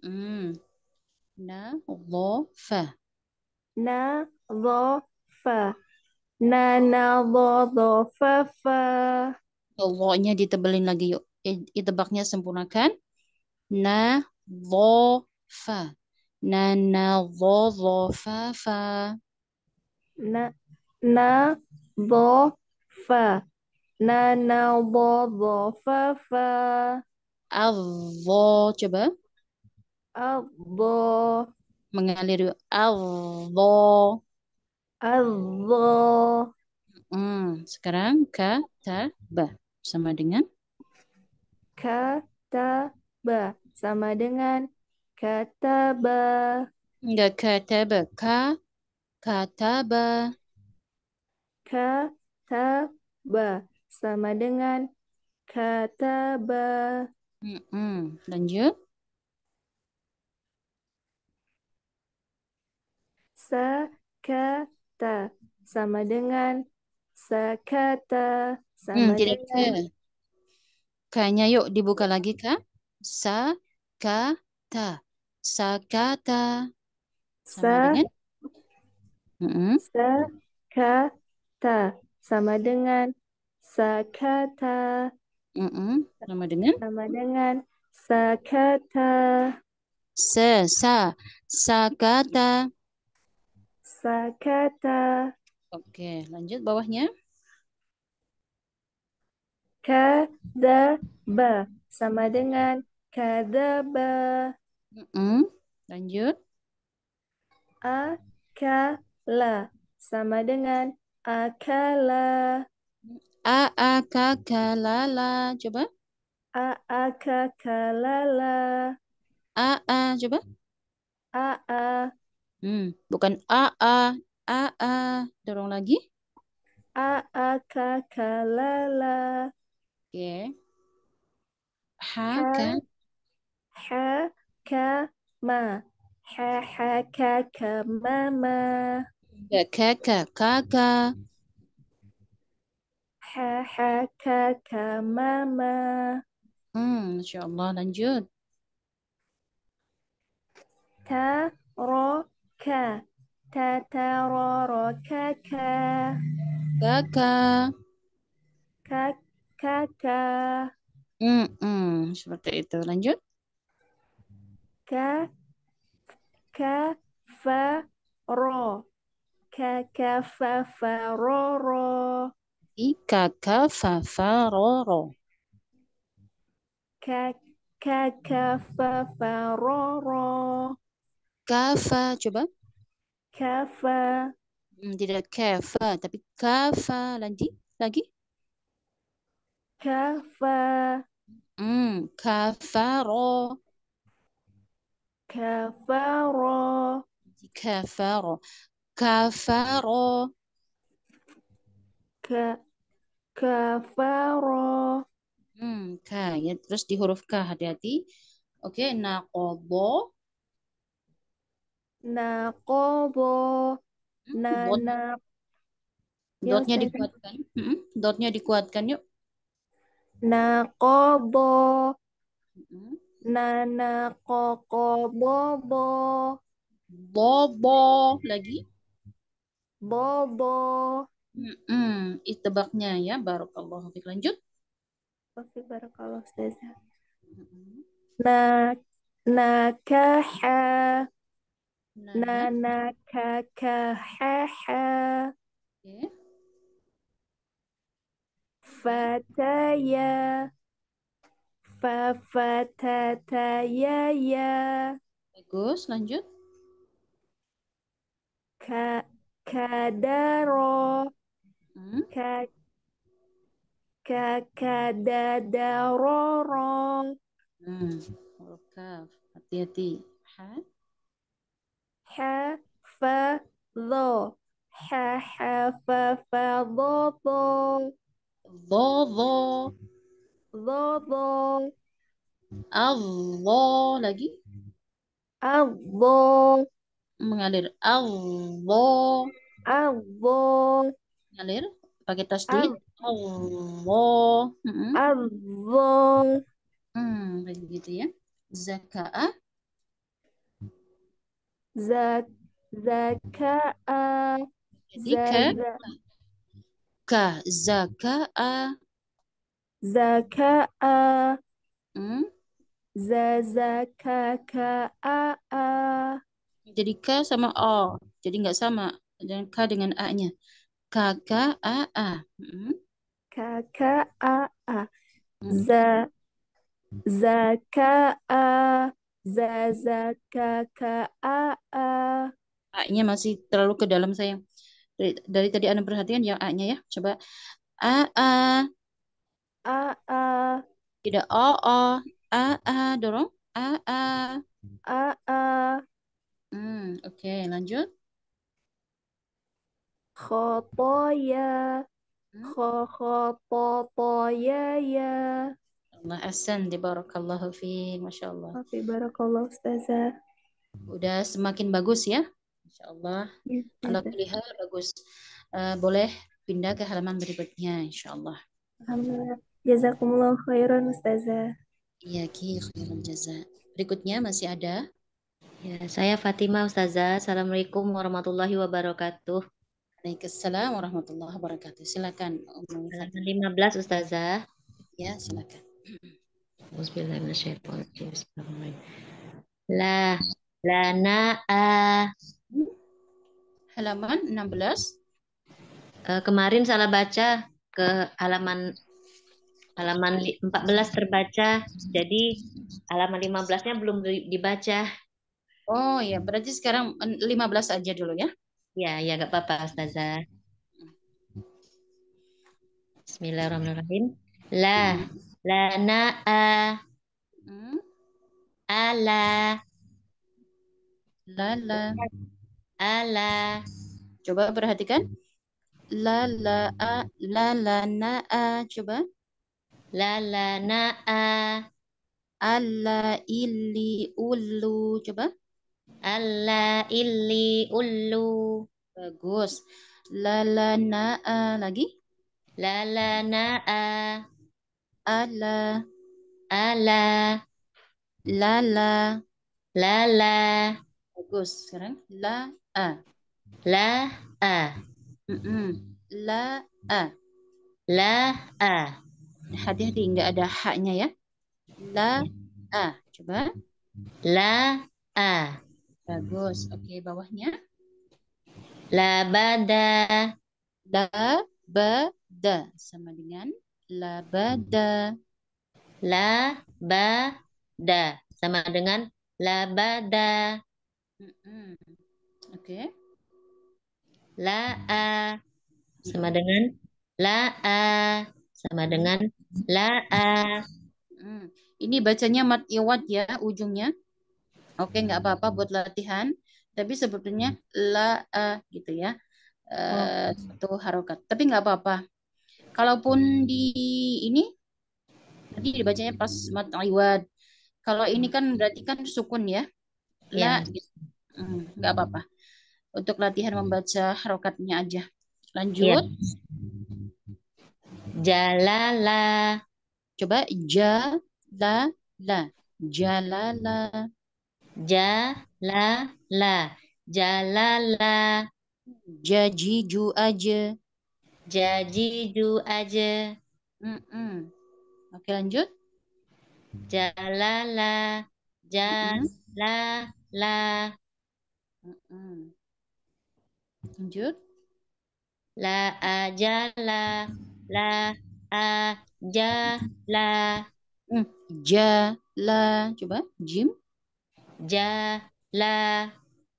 hmm. na lo fa na lo fa na na lo lo fa fa lo-nya ditebelin lagi yuk itebaknya sempurnakan na lo fa na na lo lo fa fa na bo fa na na bo bo fa fa avo coba avo mengalir avo avo hmm, sekarang kata ba sama dengan kata ba sama dengan kata ba enggak kata ba ka Kataba. Kataba. Sama dengan kataba. Mm -mm. Lanjut. Sakata. Sama dengan sakata. Sama hmm, jadi dengan... Kayaknya yuk dibuka lagi, Kak. Sakata. Sakata. Sama Sa dengan Mm-hmm. Sekata Sakata sama dengan sakata. Mm-mm. Sama dengan? Sama dengan sakata. Se, sa, sakata. Sakata. Oke, lanjut bawahnya. Kadaba sama dengan kadaba. Mm-mm. Lanjut. Akaba la sama dengan akala. A a k k l l coba. A a k k l l. A a coba. A a. Hmm, bukan a a a a. Dorong lagi. A a k k l l. Oke. Okay. Ha k. Ha k ma. Ha ha k k ma ma kakak ha kakak mama hmm insyaallah Allah lanjut ta ro ka ta ta ro ro kakak kakak kakak kakak hmm, seperti itu lanjut ka ka fa ro Ikaka fafaroro. Ikaka fafaroro. Kakaka Kafa, coba. Kafa. Hmm, tidak kafa, tapi kafa. Lagi, lagi. Kafa. Hmm, kafaro. Kafaro. Kafaro kafaro ka kafaro hmm ka ya terus di huruf k hati-hati oke okay, naqobo naqobo hmm, na na ya, dotnya dikuatkan hmm, dotnya dikuatkan yuk naqobo hmm. nana koko bobo bobo lagi bobo. Mm -mm, itebaknya ya, barokallahu fiik. Lanjut. Oke, barokallahu Ustazah. Mm -hmm. Na nakaha na ha ha. Fataya ya. Bagus, lanjut. Ka kadaro hmm? ka ka kadadaroro hmm kaf hati-hati ha ha fa lo ha ha fa fa lo lo lo lo lo lo Allah lagi Allah mengalir awo awo mengalir pakai tasdid awo awo -hmm. gitu begitu ya zakaa zak zakaa jadi zakaa zakaa hmm? za zakaka a jadi K sama O. Jadi nggak sama. Dan K dengan A-nya. K, K, A A. Hmm. K, A A. Hmm. z k A z z k k A A. A-nya masih terlalu ke dalam saya. Dari, dari tadi Anda perhatikan yang A-nya ya. Coba A A A A. Tidak O O. A A dorong. A A. A A. Hmm, oke, okay, lanjut. Khotoya. Hmm? Khotoya ya. Allah asan di barakallahu fi, masya Allah. Fi barakallahu ustazah. Udah semakin bagus ya, Insyaallah. Allah. Ya, iya. Kalau kelihatan bagus, uh, boleh pindah ke halaman berikutnya, insya Allah. Alhamdulillah. Jazakumullah khairan ustazah. Iya ki khairan jazak. Berikutnya masih ada Ya, saya Fatima Ustazah. Assalamualaikum warahmatullahi wabarakatuh. Waalaikumsalam warahmatullahi wabarakatuh. Silakan. Um, 15 Ustazah. Ya, silakan. Bismillahirrahmanirrahim. La lana a. Halaman 16. Uh, eh, kemarin salah baca ke halaman halaman 14 terbaca. Jadi halaman 15-nya belum dibaca. Oh ya, berarti sekarang 15 aja dulu ya. Ya, ya nggak apa-apa Ustazah. Bismillahirrahmanirrahim. La, lana, a, hmm? la lala, ala. Coba perhatikan. La, la, a, la, la, na, a. Coba. La, la, na, a. Ala, ili, ulu. Coba. Alla illi ullu. Bagus. naa lagi. naa Ala. Ala. Lala. Lala. Bagus. Sekarang la'a. La'a. Mm -mm. La'a. La'a. Hati-hati, enggak ada haknya ya. La'a. Coba. La'a. Bagus. Hmm. Oke, okay, bawahnya. Labada. Labada. Sama dengan labada. Hmm. Labada. Sama dengan labada. Mm -mm. Oke. Okay. La'a. Sama dengan la'a. Sama dengan la'a. Mm. Ini bacanya mat iwat ya ujungnya. Oke, okay, nggak apa-apa buat latihan, tapi sebetulnya hmm. la uh, gitu ya. Uh, oh. harokat. Tapi nggak apa-apa. Kalaupun hmm. di ini tadi dibacanya pas hmm. mat iwad. Kalau ini kan berarti kan sukun ya. Ya, nggak hmm, apa-apa. Untuk latihan membaca harokatnya aja. Iya. Lanjut. Ya. Jalala. Coba jalala. la Jalala. Jalala. Jalala. Jajiju aja. Jajiju aja. Mm -mm. Oke lanjut. Jalala. Jalala. Mm -mm. Lanjut. La aja, La la la. Mm. Jala. Coba. Jim jala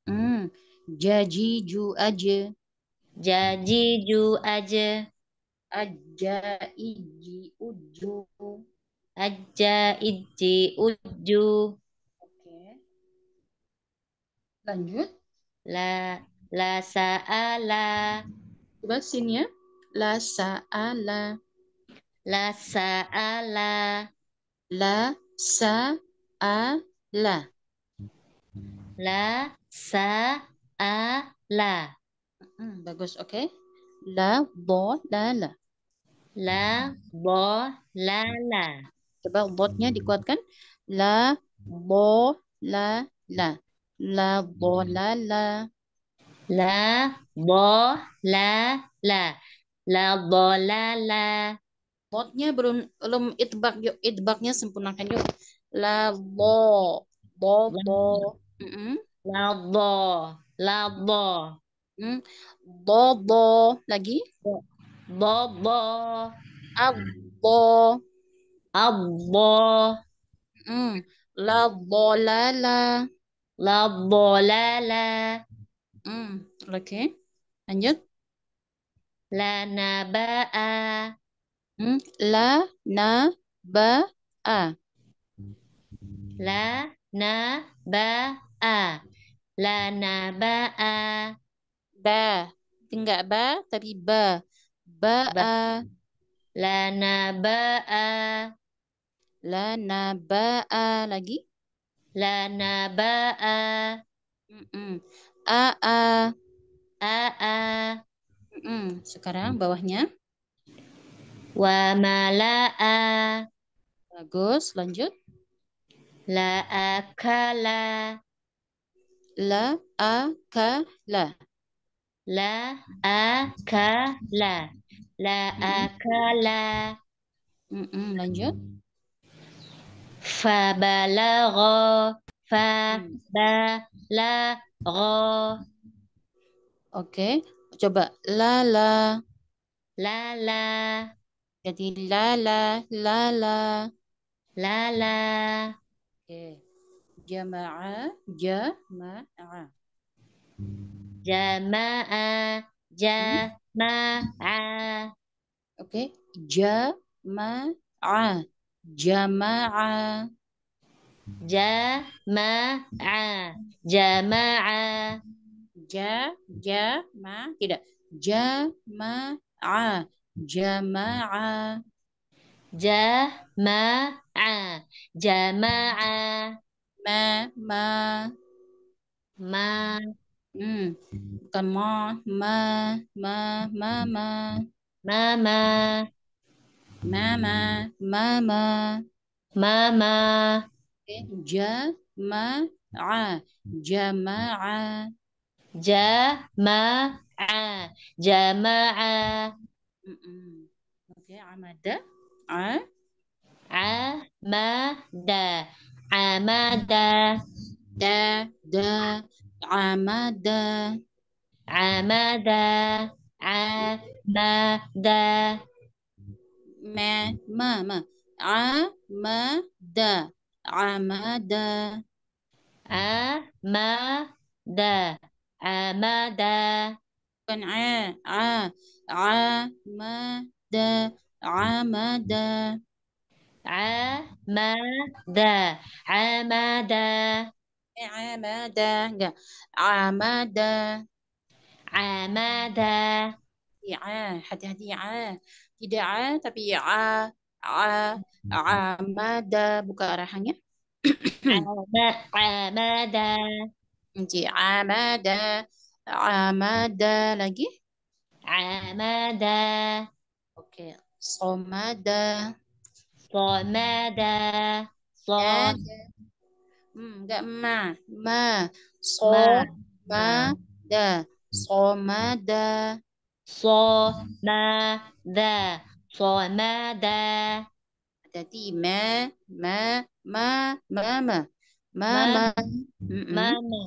mm. hmm. jaji ju aja jaji ju aja aja iji uju aja iji uju oke lanjut la la saala coba sini ya la saala la saala la saala La, sa, a, la. Hmm, bagus, oke. Okay. La, bo, la, la. La, bo, la, la. Coba botnya dikuatkan. La, bo, la, la. La, bo, la, la. La, bo, la, la. La, bo, la, la. Botnya belum, belum itbak yuk. Itbaknya sempurnakan yuk. La, bo, bo, bo. ừ. là đò là đò ừ. đò đò lagi đò đò abo abo ừ. la đò ừ. ừ. ừ. la la la đò la la ừ. ok lanjut la na ba a ừ. la na ba a la na ba a la na Ba. Enggak ba, tapi ba. ba ba a a la la na na ba a Lagi? la na a Mm -mm. A'a. A'a. Mm -mm. Sekarang bawahnya. Wa mala'a. Bagus, lanjut. La akala. La akala. La akala. La akala. Mm -mm, lanjut. Fabalagho. Fabalagho. Oke, okay. coba La la. La la. Jadi la la. La la. la, la. Oke. Jama'a, jama'a. Jama'a, jama'a. Oke, jama'a, jama'a. Jama'a, jama'a. Ja, jama'a, tidak. Jama'a, jama'a. Jama'a. À, dạ a jama'a ma ma ma ừ. còn mo ma ma ma ma ma ma ma ma ma ma ma ma ja ma a jama'a jama'a jama'a ừ, ừ. okay, amada a عمدا عمدا دا دا عمدا عمدا عمدا ما ما ما عمدا عمدا عمدا عمدا كن ع ع عمدا عمدا amada amada amada enggak amada amada ya hati-hati ya tidak a ya, tapi ya a a amada buka arahannya amada Inci amada amada lagi amada oke okay. somada Somada. Som. Hmm, enggak ma. Ma. Somada. Somada. Somada. Somada. Jadi ma, ma, ma, mama. Mama. Mama.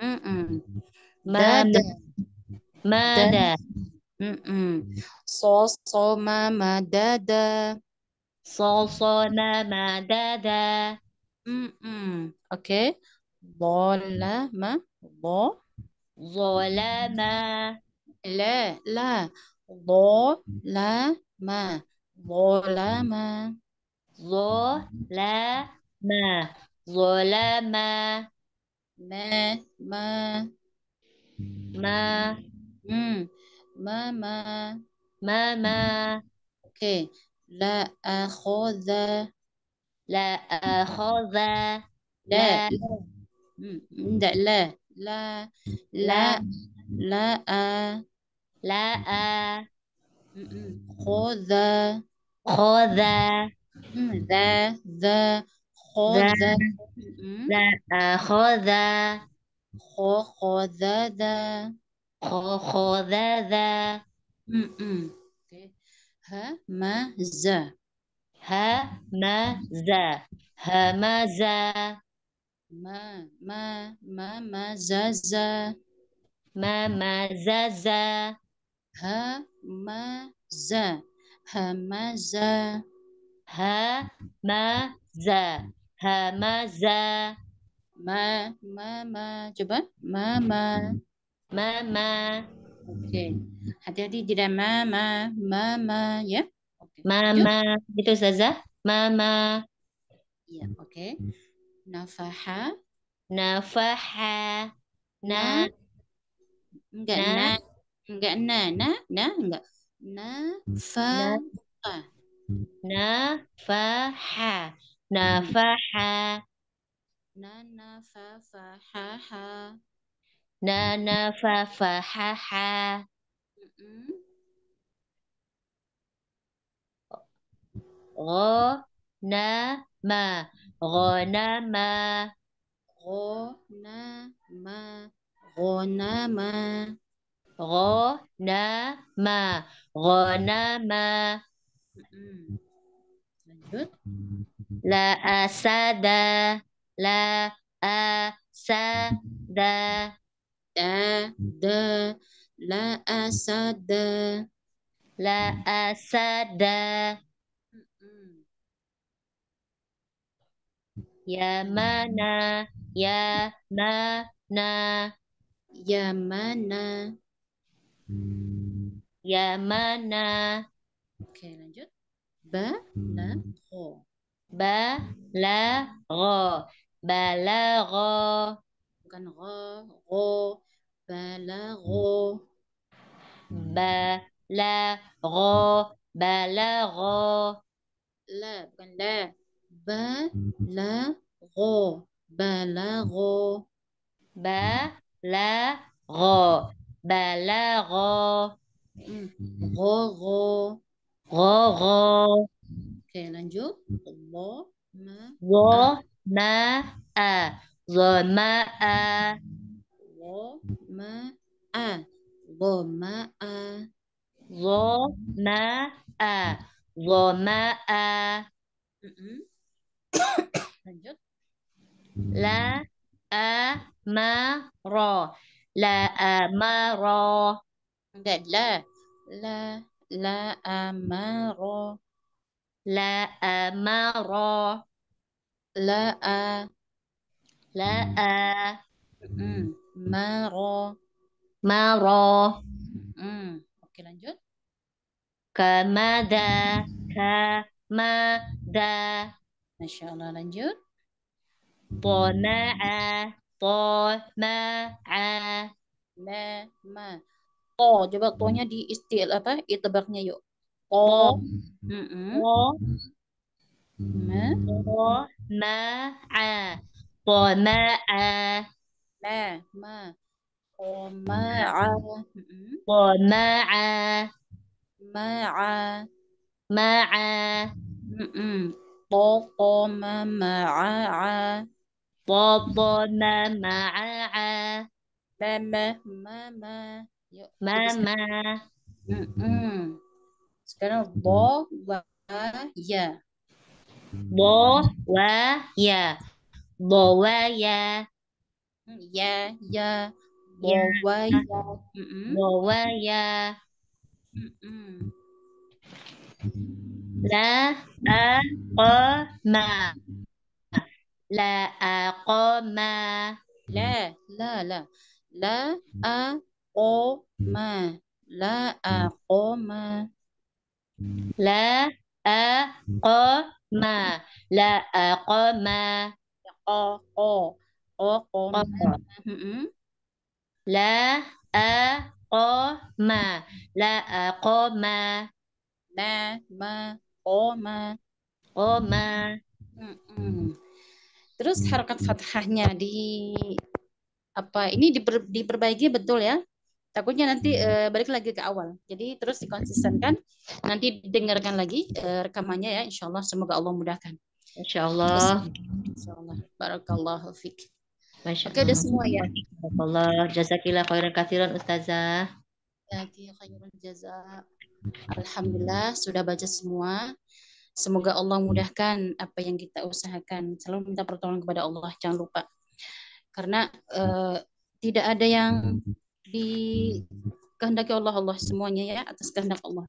Mm -mm. Mada. Mada. Mm -mm. So, so, mama, dada. So so na ma da da. Mm mm. Okay. ma bo Zolama. La la. Lo la ma. Zolama. Zolama. Zolama. Ma ma. Ma. Mm. Mama. Mama. Okay. لا أخذ لا أخذ لا لا لا لا لا لا لا خذ خذ ذا ذا خذ ذا أخذ خذ ذا خذ ذا همزة همزة همزة ما ما ما ما زازا ما ما زازا همزة همزة همزة همزة ما ما ما جبان ما ما ما ما Oke. Okay. Hmm. Hati-hati tidak mama, mama ya. Okay. Mama itu saja. Mama. ya oke. Gitu, iya, okay. Nafaha. Nafaha. Na. Enggak na. na. Enggak na, na, na, enggak. Nafaha. Nafaha. Hmm. Nafaha. Na ha Nana fa fa ha ha. غنما غنما غنما غنما غنما غنما lanjut la asada la asada da la asada la asada ya mana ya mana ya mana ya mana oke lanjut hmm. ba la ro ba la ro bukan ro ro Balaro. Mm. Balaro. Balaro. La, bukan la. Balaro. Balaro. Balaro. Balaro. Mm. Roro. Roro. Oke, lanjut. Zoma a. a a Ma'a a Zoma'a Zoma'a Lanjut La amara La amara Enggak la La La amara La amara La a mm-hmm. La a mm. Maro. Maro. Hmm. Oke lanjut. Kamada. Kamada. Masya Allah lanjut. Tona'a. Tona'a. ma. To. Oh, coba tonya di istil apa? Itebaknya yuk. To. Mm -mm. To. Ma. a, Tona'a. ما ما ما ما ما إيه ما ما ما ما ما ما ما ما sekarang do wa ya do wa ya do wa ya ya ya Wawaya. Wawaya. La a o ma La à, a o ma La, la, la. La a o ma La a o ma La aqama. La ma La a aqama. O La a o ma, La a koma. La ma o ma, o ma, Terus harokat fathahnya di apa ini diper, diperbaiki betul ya takutnya nanti uh, balik lagi ke awal. Jadi terus dikonsistenkan, nanti dengarkan lagi uh, rekamannya ya, insyaallah semoga Allah mudahkan. Insyaallah, insyaallah, Insya Allah. Barakallahu fiqh. Masya Oke, udah semua ya. Allah, jazakillah khairan kathiran ustazah. Jazaki khairan jazak. Alhamdulillah sudah baca semua. Semoga Allah mudahkan apa yang kita usahakan. Selalu minta pertolongan kepada Allah, jangan lupa. Karena uh, tidak ada yang dikehendaki Allah Allah semuanya ya atas kehendak Allah.